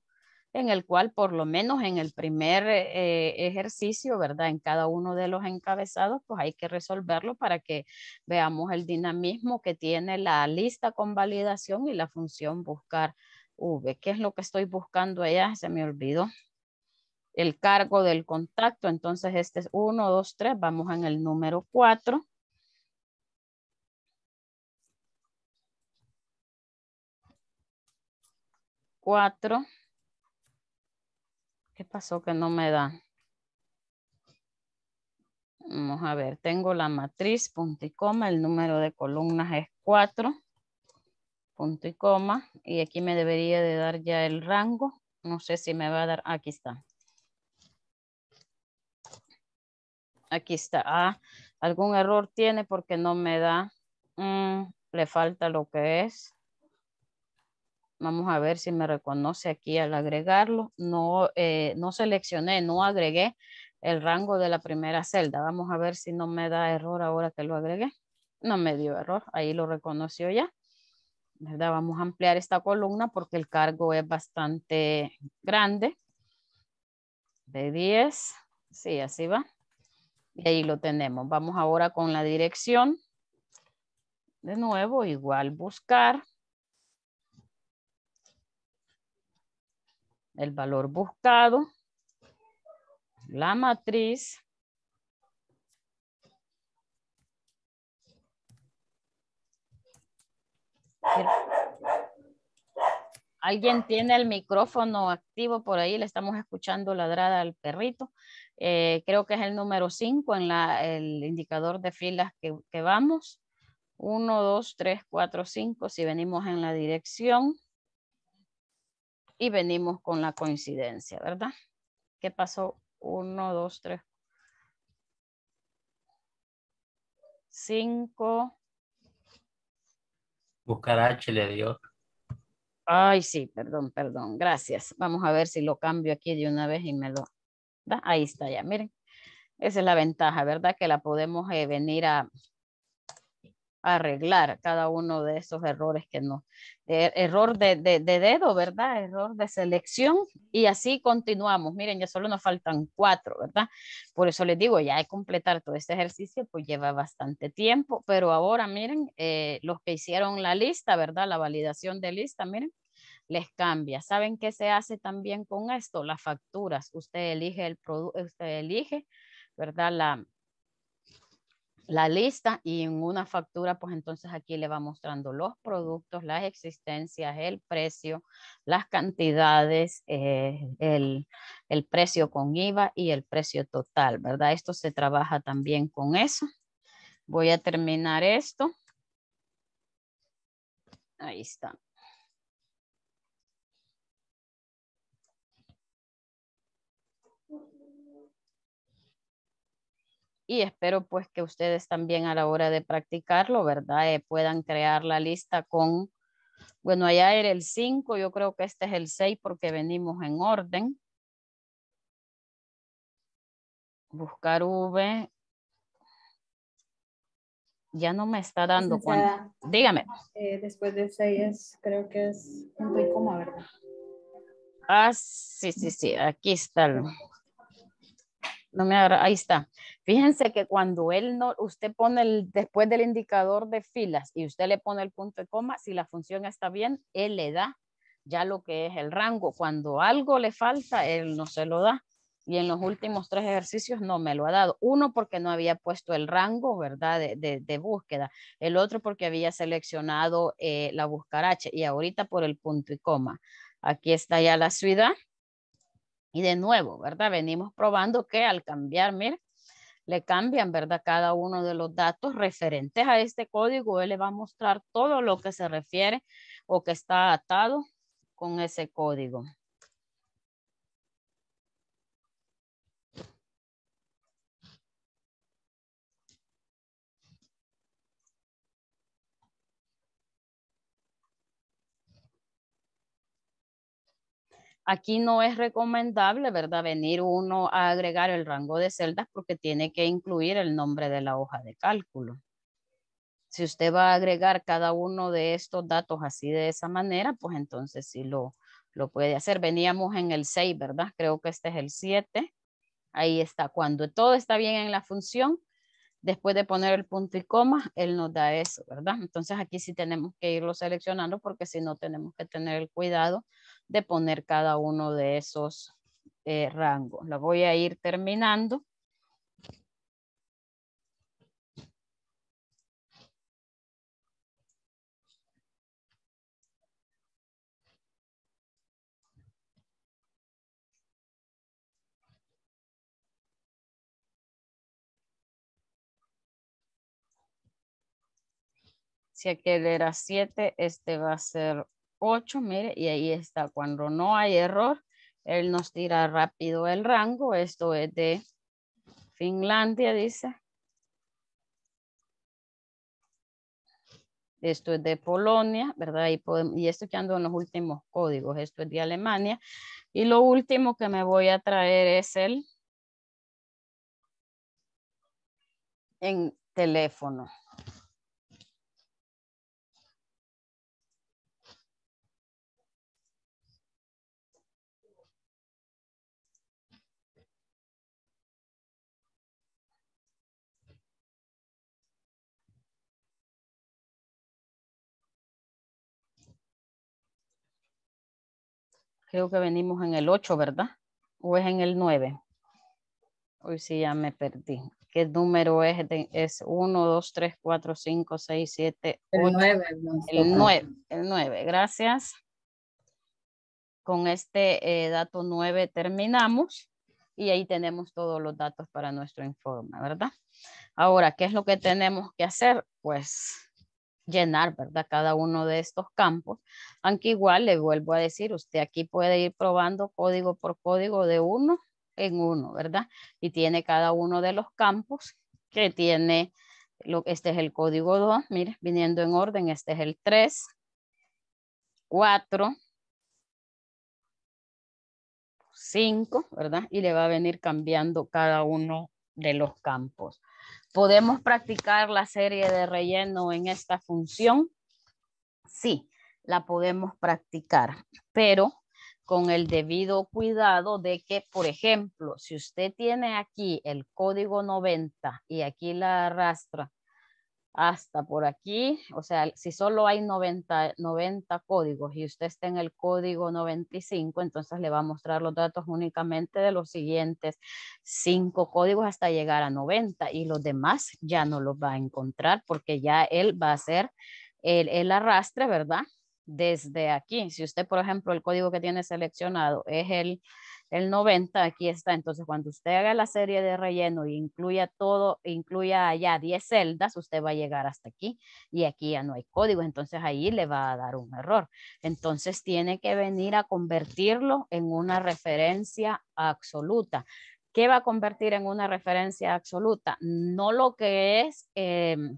en el cual por lo menos en el primer eh, ejercicio, ¿verdad? En cada uno de los encabezados, pues hay que resolverlo para que veamos el dinamismo que tiene la lista con validación y la función buscar V. ¿Qué es lo que estoy buscando allá? Se me olvidó. El cargo del contacto, entonces este es 1, 2, 3, vamos en el número 4. 4. ¿Qué pasó que no me da? Vamos a ver, tengo la matriz, punto y coma, el número de columnas es 4, punto y coma, y aquí me debería de dar ya el rango, no sé si me va a dar, aquí está. Aquí está, ah, algún error tiene porque no me da, mm, le falta lo que es Vamos a ver si me reconoce aquí al agregarlo. Eh, no, seleccioné, no agregué el rango de la primera celda. Vamos a ver si no me da error ahora que lo agregué. No me dio error, ahí lo reconoció ya. ¿Verdad? Vamos a ampliar esta columna porque el cargo es bastante grande. De 10, sí, así va. Y ahí lo tenemos. Vamos ahora con la dirección. De nuevo, igual buscar el valor buscado, la matriz, Alguien tiene el micrófono activo por ahí, le estamos escuchando ladrada al perrito. Eh, creo que es el número 5 en la, el indicador de filas que, que vamos. 1, 2, 3, 4, 5, si venimos en la dirección y venimos con la coincidencia, ¿verdad? ¿Qué pasó? Uno, dos, tres. Cinco. Buscar H le dio. Ay, sí, perdón, perdón, gracias. Vamos a ver si lo cambio aquí de una vez y me lo Ahí está ya, miren. Esa es la ventaja, ¿verdad? Que la podemos eh, venir a, arreglar cada uno de esos errores que no. Eh, error de, de, dedo, ¿verdad? Error de selección y así continuamos. Miren, ya solo nos faltan cuatro, ¿verdad? Por eso les digo, ya de completar todo este ejercicio, pues lleva bastante tiempo, pero ahora miren, eh, los que hicieron la lista, ¿verdad? La validación de lista, miren, les cambia. ¿Saben qué se hace también con esto? Las facturas. Usted elige el producto, usted elige, ¿verdad? La, la lista y en una factura, pues entonces aquí le va mostrando los productos, las existencias, el precio, las cantidades, eh, el, el, precio con IVA y el precio total, ¿verdad? Esto se trabaja también con eso. Voy a terminar esto. Ahí está. y espero pues que ustedes también a la hora de practicarlo, ¿verdad? Eh, puedan crear la lista con, bueno, allá era el 5, yo creo que este es el 6 porque venimos en orden. Buscar V. Ya no me está pues dando cuenta. Dígame. Eh, después de 6 creo que es un coma, ¿verdad? Ah, sí, sí, sí, aquí está. No me agarra, ahí está. Fíjense que cuando él no, usted pone el, después del indicador de filas y usted le pone el punto y coma, si la función está bien, él le da ya lo que es el rango. Cuando algo le falta, él no se lo da. Y en los últimos tres ejercicios no me lo ha dado. Uno porque no había puesto el rango, ¿verdad? De, búsqueda. El otro porque había seleccionado eh, la la H Y ahorita por el punto y coma. Aquí está ya la ciudad. Y de nuevo, ¿verdad? Venimos probando que al cambiar, mira, le cambian, ¿verdad? Cada uno de los datos referentes a este código, él le va a mostrar todo lo que se refiere o que está atado con ese código. Aquí no es recomendable, ¿verdad? Venir uno a agregar el rango de celdas porque tiene que incluir el nombre de la hoja de cálculo. Si usted va a agregar cada uno de estos datos así de esa manera, pues entonces sí lo, lo puede hacer. Veníamos en el 6, ¿verdad? Creo que este es el 7. Ahí está. Cuando todo está bien en la función, después de poner el punto y coma, él nos da eso, ¿verdad? Entonces aquí sí tenemos que irlo seleccionando porque si no tenemos que tener el cuidado de poner cada uno de esos eh, rangos. La voy a ir terminando. Si aquel era 7, este va a ser 8, mire, y ahí está. Cuando no hay error, él nos tira rápido el rango. Esto es de Finlandia, dice. Esto es de Polonia, ¿verdad? Y, y esto que ando en los últimos códigos. Esto es de Alemania. Y lo último que me voy a traer es el en teléfono. Creo que venimos en el 8, ¿verdad? ¿O es en el 9? Hoy sí ya me perdí. ¿Qué número es? es 1, 2, 3, 4, 5, 6, 7, 8. El 9. El 9, el 9. Gracias. Con este eh, dato 9 terminamos y ahí tenemos todos los datos para nuestro informe, ¿verdad? Ahora, ¿qué es lo que tenemos que hacer? Pues llenar, ¿verdad? Cada uno de estos campos, aunque igual le vuelvo a decir, usted aquí puede ir probando código por código de uno en uno, ¿verdad? Y tiene cada uno de los campos que tiene, lo, este es el código 2, mire, viniendo en orden, este es el 3, 4, 5, ¿verdad? Y le va a venir cambiando cada uno de los campos. ¿Podemos practicar la serie de relleno en esta función? Sí, la podemos practicar, pero con el debido cuidado de que, por ejemplo, si usted tiene aquí el código 90 y aquí la arrastra hasta por aquí, o sea, si solo hay 90, códigos y usted está en el código 95, entonces le va a mostrar los datos únicamente de los siguientes cinco códigos hasta llegar a 90 y los demás ya no los va a encontrar porque ya él va a hacer el, el arrastre, ¿verdad? Desde aquí, si usted, por ejemplo, el código que tiene seleccionado es el el 90, aquí está. Entonces, cuando usted haga la serie de relleno e incluya todo, incluya allá 10 celdas, usted va a llegar hasta aquí y aquí ya no hay código. Entonces, ahí le va a dar un error. Entonces, tiene que venir a convertirlo en una referencia absoluta. ¿Qué va a convertir en una referencia absoluta? No lo que es... Em,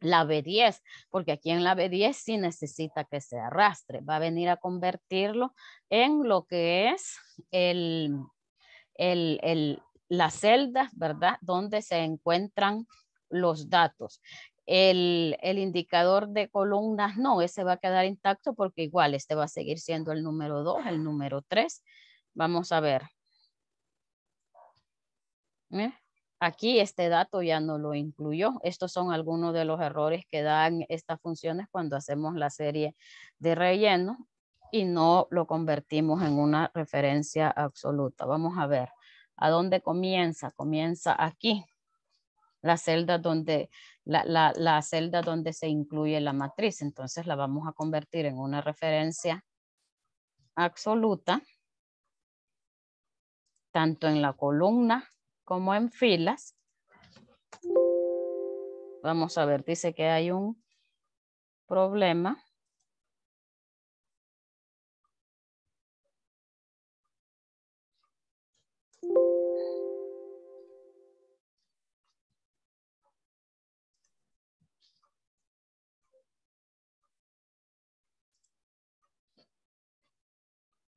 la B10, porque aquí en la B10 sí necesita que se arrastre, va a venir a convertirlo en lo que es el, el, celdas, ¿verdad? Donde se encuentran los datos. El, indicador de columnas no, ese va a quedar intacto porque igual este va a seguir siendo el número 2, el número 3. Vamos a ver. Aquí este dato ya no lo incluyó. Estos son algunos de los errores que dan estas funciones cuando hacemos la serie de relleno y no lo convertimos en una referencia absoluta. Vamos a ver, ¿a dónde comienza? Comienza aquí, la celda donde, la, la celda donde se incluye la matriz. Entonces la vamos a convertir en una referencia absoluta, tanto en la columna como en filas. Vamos a ver, dice que hay un problema.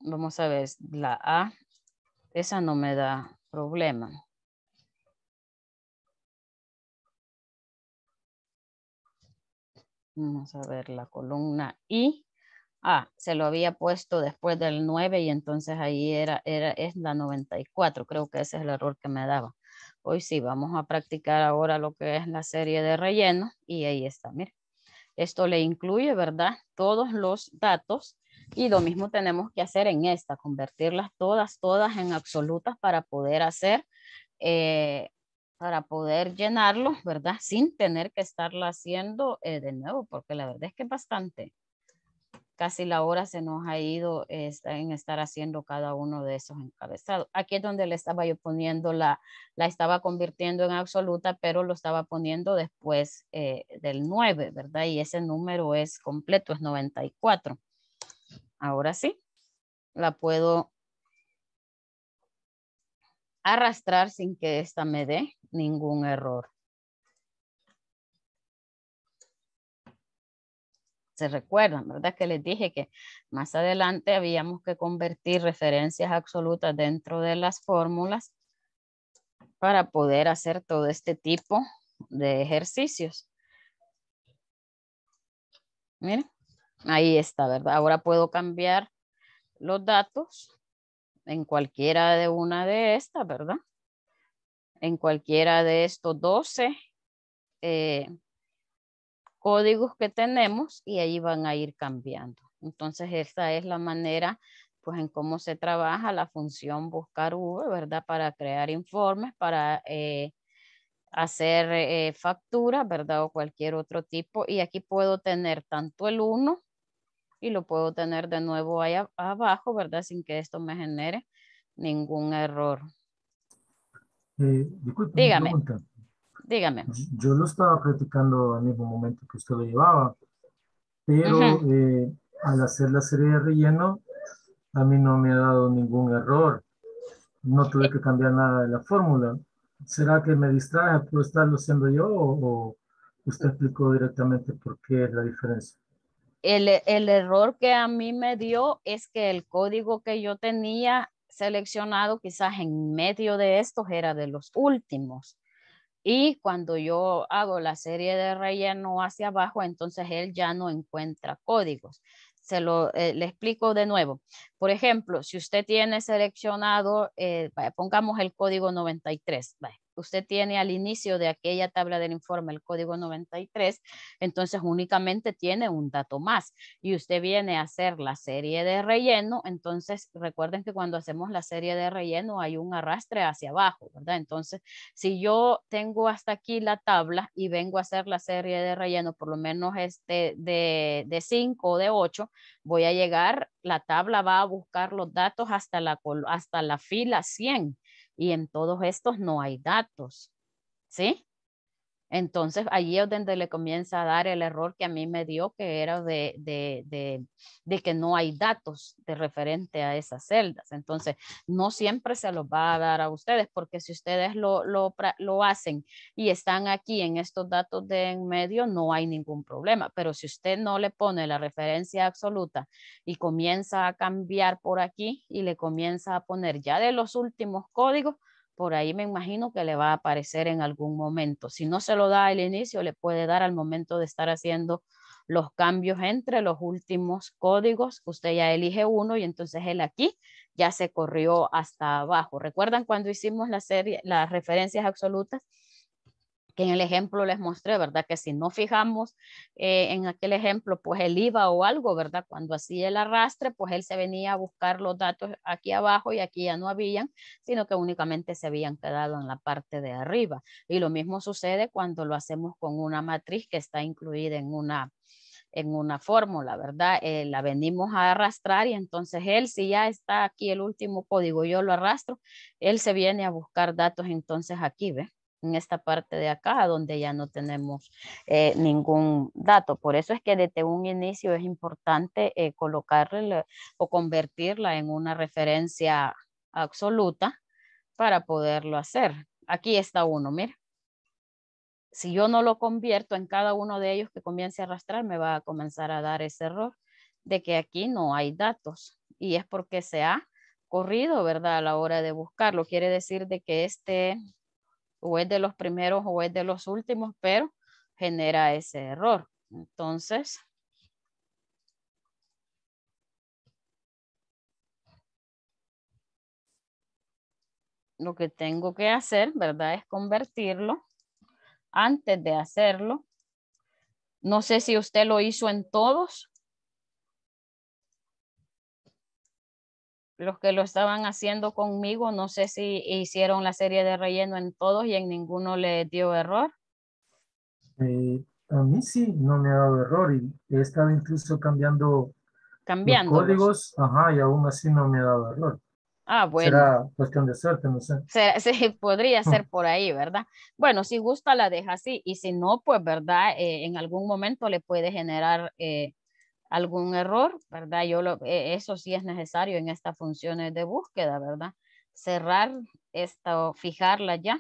Vamos a ver, la A, esa no me da problema. Vamos a ver la columna I. Ah, se lo había puesto después del 9 y entonces ahí era, era, es la 94. Creo que ese es el error que me daba. Hoy sí, vamos a practicar ahora lo que es la serie de relleno y ahí está, miren. Esto le incluye, ¿verdad? Todos los datos y lo mismo tenemos que hacer en esta, convertirlas todas, todas en absolutas para poder hacer eh, para poder llenarlo, ¿verdad? Sin tener que estarlo haciendo eh, de nuevo, porque la verdad es que es bastante. Casi la hora se nos ha ido en estar haciendo cada uno de esos encabezados. Aquí es donde le estaba yo poniendo la, la estaba convirtiendo en absoluta, pero lo estaba poniendo después eh, del 9, ¿verdad? Y ese número es completo, es 94. Ahora sí, la puedo arrastrar sin que esta me dé ningún error. se recuerdan, ¿verdad? Que les dije que más adelante habíamos que convertir referencias absolutas dentro de las fórmulas para poder hacer todo este tipo de ejercicios. Miren, ahí está, ¿verdad? Ahora puedo cambiar los datos en cualquiera de una de estas, ¿verdad? en cualquiera de estos 12 eh, códigos que tenemos y ahí van a ir cambiando. Entonces, esta es la manera pues en cómo se trabaja la función buscar V, ¿verdad? Para crear informes, para eh, hacer eh, facturas, ¿verdad? O cualquier otro tipo. Y aquí puedo tener tanto el 1 y lo puedo tener de nuevo ahí abajo, ¿verdad? Sin que esto me genere ningún error. Eh, dígame, dígame. Yo lo estaba practicando al mismo momento que usted lo llevaba, pero eh, al hacer la serie de relleno, a mí no me ha dado ningún error. No tuve que cambiar nada de la fórmula. ¿Será que me distrae por estarlo haciendo yo o, usted explicó directamente por qué es la diferencia? El, el, error que a mí me dio es que el código que yo tenía seleccionado quizás en medio de estos era de los últimos. Y cuando yo hago la serie de relleno hacia abajo, entonces él ya no encuentra códigos. Se lo eh, le explico de nuevo. Por ejemplo, si usted tiene seleccionado, eh, pongamos el código 93, usted tiene al inicio de aquella tabla del informe el código 93, entonces únicamente tiene un dato más y usted viene a hacer la serie de relleno, entonces recuerden que cuando hacemos la serie de relleno hay un arrastre hacia abajo, ¿verdad? Entonces, si yo tengo hasta aquí la tabla y vengo a hacer la serie de relleno, por lo menos este de, de 5 o de 8, voy a llegar, la tabla va a buscar los datos hasta la, hasta la fila 100 y en todos estos no hay datos, ¿sí? Entonces, allí es donde le comienza a dar el error que a mí me dio, que era de, que no hay datos de referente a esas celdas. Entonces, no siempre se los va a dar a ustedes, porque si ustedes lo, lo, lo hacen y están aquí en estos datos de en medio, no hay ningún problema. Pero si usted no le pone la referencia absoluta y comienza a cambiar por aquí y le comienza a poner ya de los últimos códigos, por ahí me imagino que le va a aparecer en algún momento. Si no se lo da al inicio, le puede dar al momento de estar haciendo los cambios entre los últimos códigos. Usted ya elige uno y entonces él aquí ya se corrió hasta abajo. ¿Recuerdan cuando hicimos la serie, las referencias absolutas? en el ejemplo les mostré, ¿verdad? Que si no fijamos eh, en aquel ejemplo, pues el IVA o algo, ¿verdad? Cuando hacía el arrastre, pues él se venía a buscar los datos aquí abajo y aquí ya no habían, sino que únicamente se habían quedado en la parte de arriba. Y lo mismo sucede cuando lo hacemos con una matriz que está incluida en una en una fórmula, ¿verdad? Eh, la venimos a arrastrar y entonces él, si ya está aquí el último código, yo lo arrastro, él se viene a buscar datos entonces aquí, ¿ves? en esta parte de acá donde ya no tenemos eh, ningún dato. Por eso es que desde un inicio es importante eh, colocarle o convertirla en una referencia absoluta para poderlo hacer. Aquí está uno, mira. Si yo no lo convierto en cada uno de ellos que comience a arrastrar, me va a comenzar a dar ese error de que aquí no hay datos y es porque se ha corrido, ¿verdad? A la hora de buscarlo. Quiere decir de que este o es de los primeros o es de los últimos, pero genera ese error. Entonces, lo que tengo que hacer, ¿verdad? Es convertirlo antes de hacerlo. No sé si usted lo hizo en todos los que lo estaban haciendo conmigo, no sé si hicieron la serie de relleno en todos y en ninguno le dio error. Eh, a mí sí, no me ha dado error y he estado incluso cambiando cambiando códigos, ajá, y aún así no me ha dado error. Ah, bueno. Será cuestión de suerte, no sé. Se sí, podría ser por ahí, ¿verdad? Bueno, si gusta la deja así y si no, pues, ¿verdad? Eh, en algún momento le puede generar eh, algún error, ¿verdad? Yo lo, e, eso sí es necesario en estas funciones de búsqueda, ¿verdad? Cerrar esto, fijarla ya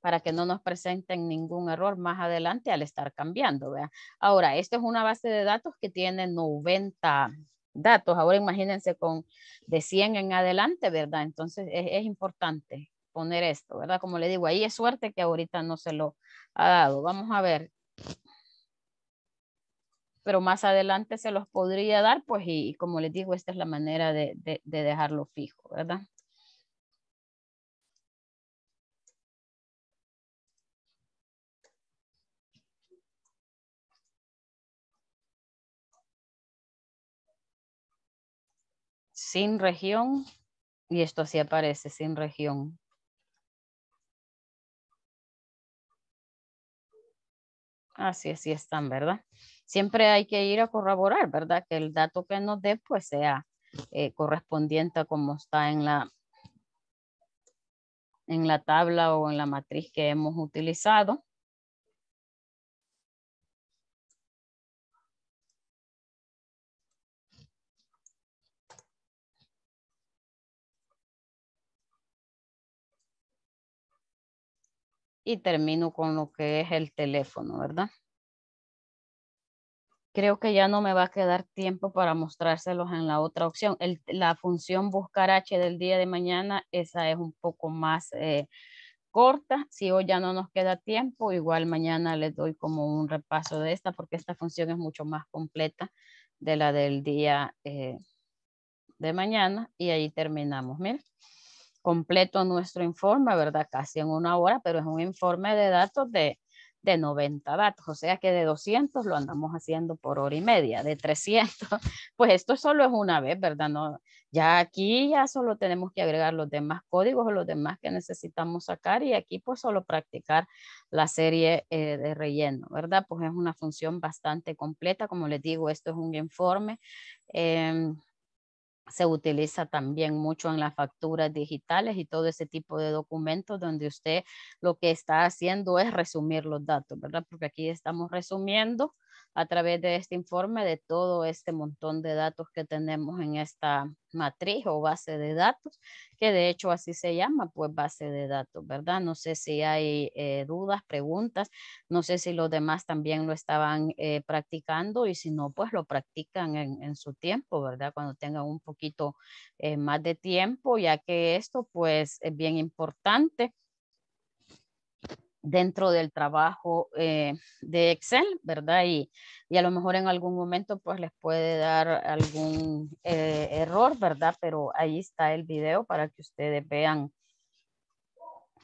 para que no nos presenten ningún error más adelante al estar cambiando, ¿verdad? Ahora, esto es una base de datos que tiene 90 datos. Ahora imagínense con de 100 en adelante, ¿verdad? Entonces es importante poner esto, ¿verdad? Como le digo, ahí es suerte que ahorita no se lo ha dado. Vamos a ver pero más adelante se los podría dar, pues, y, como les digo, esta es la manera de, de dejarlo fijo, ¿verdad? sin región y esto sí aparece sin región. Así, así están, ¿verdad? siempre hay que ir a corroborar, ¿verdad? Que el dato que nos dé pues sea eh, correspondiente a como está en la, en la tabla o en la matriz que hemos utilizado. y termino con lo que es el teléfono, ¿verdad? creo que ya no me va a quedar tiempo para mostrárselos en la otra opción. la función buscar H del día de mañana, esa es un poco más eh, corta. Si hoy ya no nos queda tiempo, igual mañana les doy como un repaso de esta, porque esta función es mucho más completa de la del día eh, de mañana. Y ahí terminamos. Miren, completo nuestro informe, ¿verdad? Casi en una hora, pero es un informe de datos de de 90 datos, o sea que de 200 lo andamos haciendo por hora y media, de 300, pues esto solo es una vez, ¿verdad? No, ya aquí ya solo tenemos que agregar los demás códigos o los demás que necesitamos sacar y aquí pues solo practicar la serie eh, de relleno, ¿verdad? Pues es una función bastante completa, como les digo, esto es un informe. Em, se utiliza también mucho en las facturas digitales y todo ese tipo de documentos donde usted lo que está haciendo es resumir los datos, ¿verdad? Porque aquí estamos resumiendo a través de este informe de todo este montón de datos que tenemos en esta matriz o base de datos, que de hecho así se llama, pues base de datos, ¿verdad? No sé si hay eh, dudas, preguntas, no sé si los demás también lo estaban eh, practicando y si no, pues lo practican en, su tiempo, ¿verdad? Cuando tengan un poquito eh, más de tiempo, ya que esto pues es bien importante dentro del trabajo eh, de Excel, ¿verdad? Y, a lo mejor en algún momento pues les puede dar algún eh, error, ¿verdad? Pero ahí está el video para que ustedes vean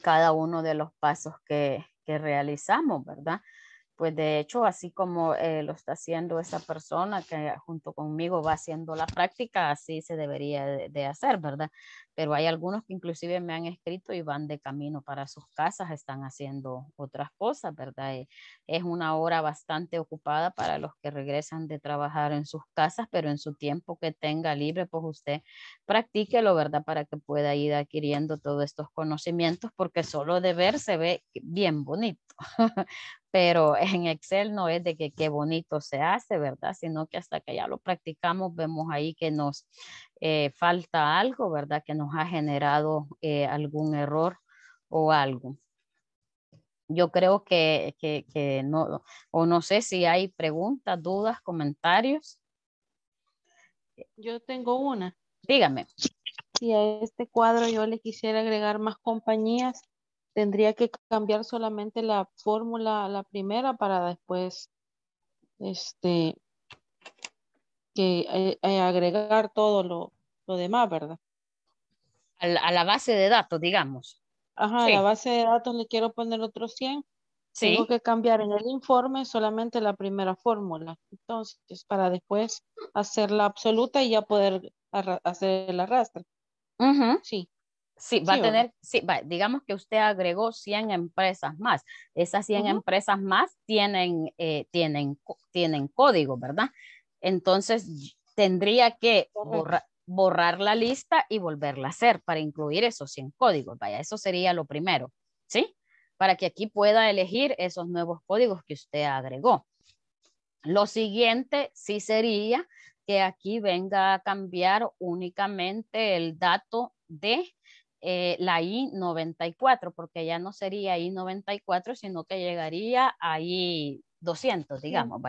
cada uno de los pasos que, que realizamos, ¿verdad? Pues de hecho, así como eh, lo está haciendo esa persona que junto conmigo va haciendo la práctica, así se debería de, hacer, ¿verdad? Pero hay algunos que inclusive me han escrito y van de camino para sus casas, están haciendo otras cosas, ¿verdad? Eh, es una hora bastante ocupada para los que regresan de trabajar en sus casas, pero en su tiempo que tenga libre, pues usted practíquelo, ¿verdad? Para que pueda ir adquiriendo todos estos conocimientos, porque solo de ver se ve bien bonito. pero en Excel no es de que qué bonito se hace, ¿verdad? Sino que hasta que ya lo practicamos vemos ahí que nos eh, falta algo, ¿verdad? Que nos ha generado eh, algún error o algo. Yo creo que, que no, o no sé si hay preguntas, dudas, comentarios. Yo tengo una. Dígame. Si a este cuadro yo le quisiera agregar más compañías, tendría que cambiar solamente la fórmula, la primera, para después este, que, eh, eh, agregar todo lo, demás, ¿verdad? A la, base de datos, digamos. Ajá, a la base de datos le quiero poner otros 100. Tengo que cambiar en el informe solamente la primera fórmula. Entonces, para después hacer la absoluta y ya poder hacer el arrastre. Sí. Sí, va a tener, sí, va, digamos que usted agregó 100 empresas más. Esas 100 empresas más tienen, eh, tienen, tienen código, ¿verdad? Entonces, tendría que borrar la lista y volverla a hacer para incluir esos 100 códigos. Vaya, eso sería lo primero, ¿sí? Para que aquí pueda elegir esos nuevos códigos que usted agregó. Lo siguiente sí sería que aquí venga a cambiar únicamente el dato de eh, la I-94, porque ya no sería I-94, sino que llegaría a I-200, digamos,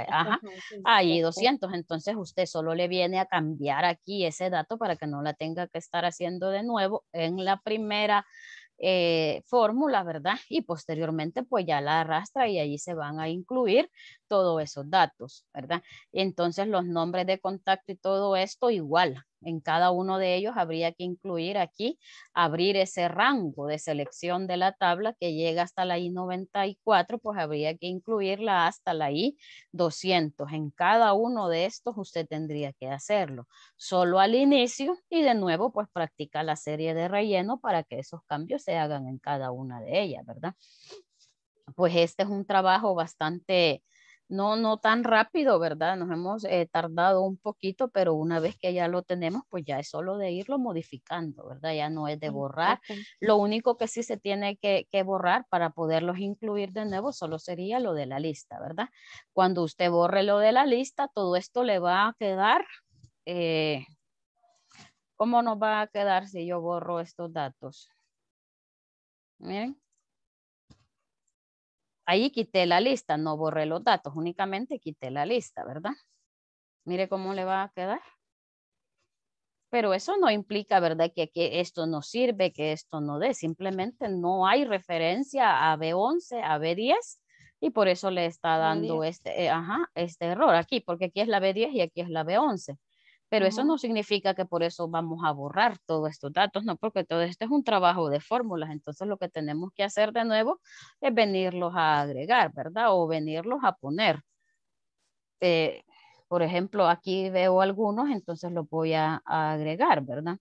ahí Ajá. 200 entonces usted solo le viene a cambiar aquí ese dato para que no la tenga que estar haciendo de nuevo en la primera eh, fórmula, ¿verdad? Y posteriormente, pues ya la arrastra y allí se van a incluir todos esos datos, ¿verdad? Entonces, los nombres de contacto y todo esto igual, en cada uno de ellos habría que incluir aquí, abrir ese rango de selección de la tabla que llega hasta la I94, pues habría que incluirla hasta la I200. En cada uno de estos usted tendría que hacerlo, solo al inicio y de nuevo pues practica la serie de relleno para que esos cambios se hagan en cada una de ellas, ¿verdad? Pues este es un trabajo bastante no, no tan rápido, ¿verdad? Nos hemos eh, tardado un poquito, pero una vez que ya lo tenemos, pues ya es solo de irlo modificando, ¿verdad? Ya no es de borrar. Lo único que sí se tiene que, borrar para poderlos incluir de nuevo solo sería lo de la lista, ¿verdad? Cuando usted borre lo de la lista, todo esto le va a quedar... Eh, ¿Cómo nos va a quedar si yo borro estos datos? Miren, ahí quité la lista, no borré los datos, únicamente quité la lista, ¿verdad? Mire cómo le va a quedar. Pero eso no implica, ¿verdad? Que, esto no sirve, que esto no dé. Simplemente no hay referencia a B11, a B10 y por eso le está dando este, eh, ajá, este error aquí, porque aquí es la B10 y aquí es la B11. Pero eso no significa que por eso vamos a borrar todos estos datos, no, porque todo esto es un trabajo de fórmulas. Entonces lo que tenemos que hacer de nuevo es venirlos a agregar, ¿verdad? O venirlos a poner. Eh, por ejemplo, aquí veo algunos, entonces los voy a, agregar, ¿verdad?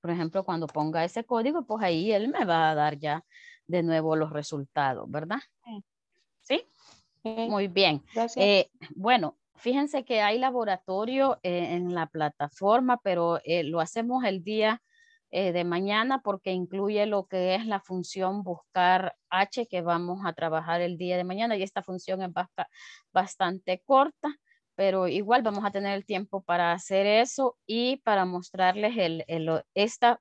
Por ejemplo, cuando ponga ese código, pues ahí él me va a dar ya de nuevo los resultados, ¿verdad? Sí. Muy bien. Eh, bueno, fíjense que hay laboratorio eh, en la plataforma, pero eh, lo hacemos el día de mañana porque incluye lo que es la función buscar H que vamos a trabajar el día de mañana y esta función es bastante corta pero igual vamos a tener el tiempo para hacer eso y para mostrarles el, esta,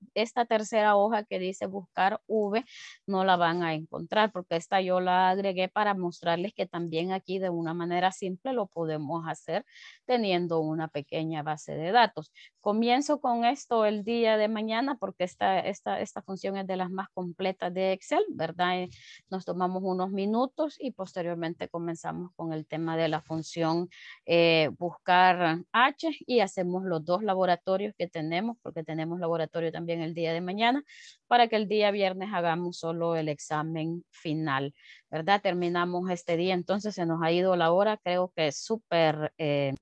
tercera hoja que dice buscar V, no la van a encontrar porque esta yo la agregué para mostrarles que también aquí de una manera simple lo podemos hacer teniendo una pequeña base de datos. Comienzo con esto el día de mañana porque esta, esta, esta función es de las más completas de Excel, ¿verdad? Eh, nos tomamos unos minutos y posteriormente comenzamos con el tema de la función eh, eh, buscar H y hacemos los dos laboratorios que tenemos, porque tenemos laboratorio también el día de mañana, para que el día viernes hagamos solo el examen final, ¿verdad? Terminamos este día, entonces se nos ha ido la hora, creo que es súper eh,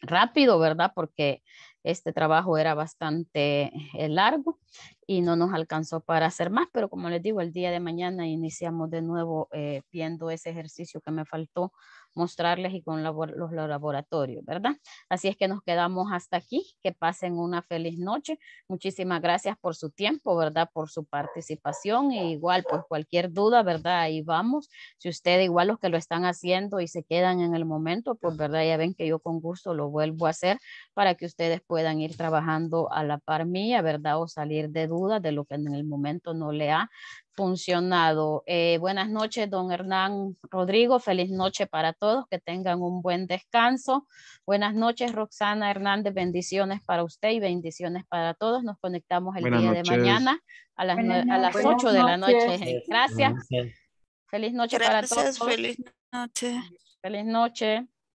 rápido, ¿verdad? Porque este trabajo era bastante eh, largo y no nos alcanzó para hacer más, pero como les digo, el día de mañana iniciamos de nuevo viendo ese ejercicio que me faltó mostrarles y con los laboratorios, ¿verdad? Así es que nos quedamos hasta aquí. Que pasen una feliz noche. Muchísimas gracias por su tiempo, ¿verdad? Por su participación. E igual, pues cualquier duda, ¿verdad? Ahí vamos. Si ustedes igual los que lo están haciendo y se quedan en el momento, pues, ¿verdad? Ya ven que yo con gusto lo vuelvo a hacer para que ustedes puedan ir trabajando a la par mía, ¿verdad? O salir de dudas de lo que en el momento no le ha funcionado. Eh, buenas noches, don Hernán Rodrigo. Feliz noche para todos. Que tengan un buen descanso. Buenas noches, Roxana Hernández. Bendiciones para usted y bendiciones para todos. Nos conectamos el día de mañana a las, a 8 de la noche. Gracias. Feliz noche para todos. Feliz noche. Feliz noche.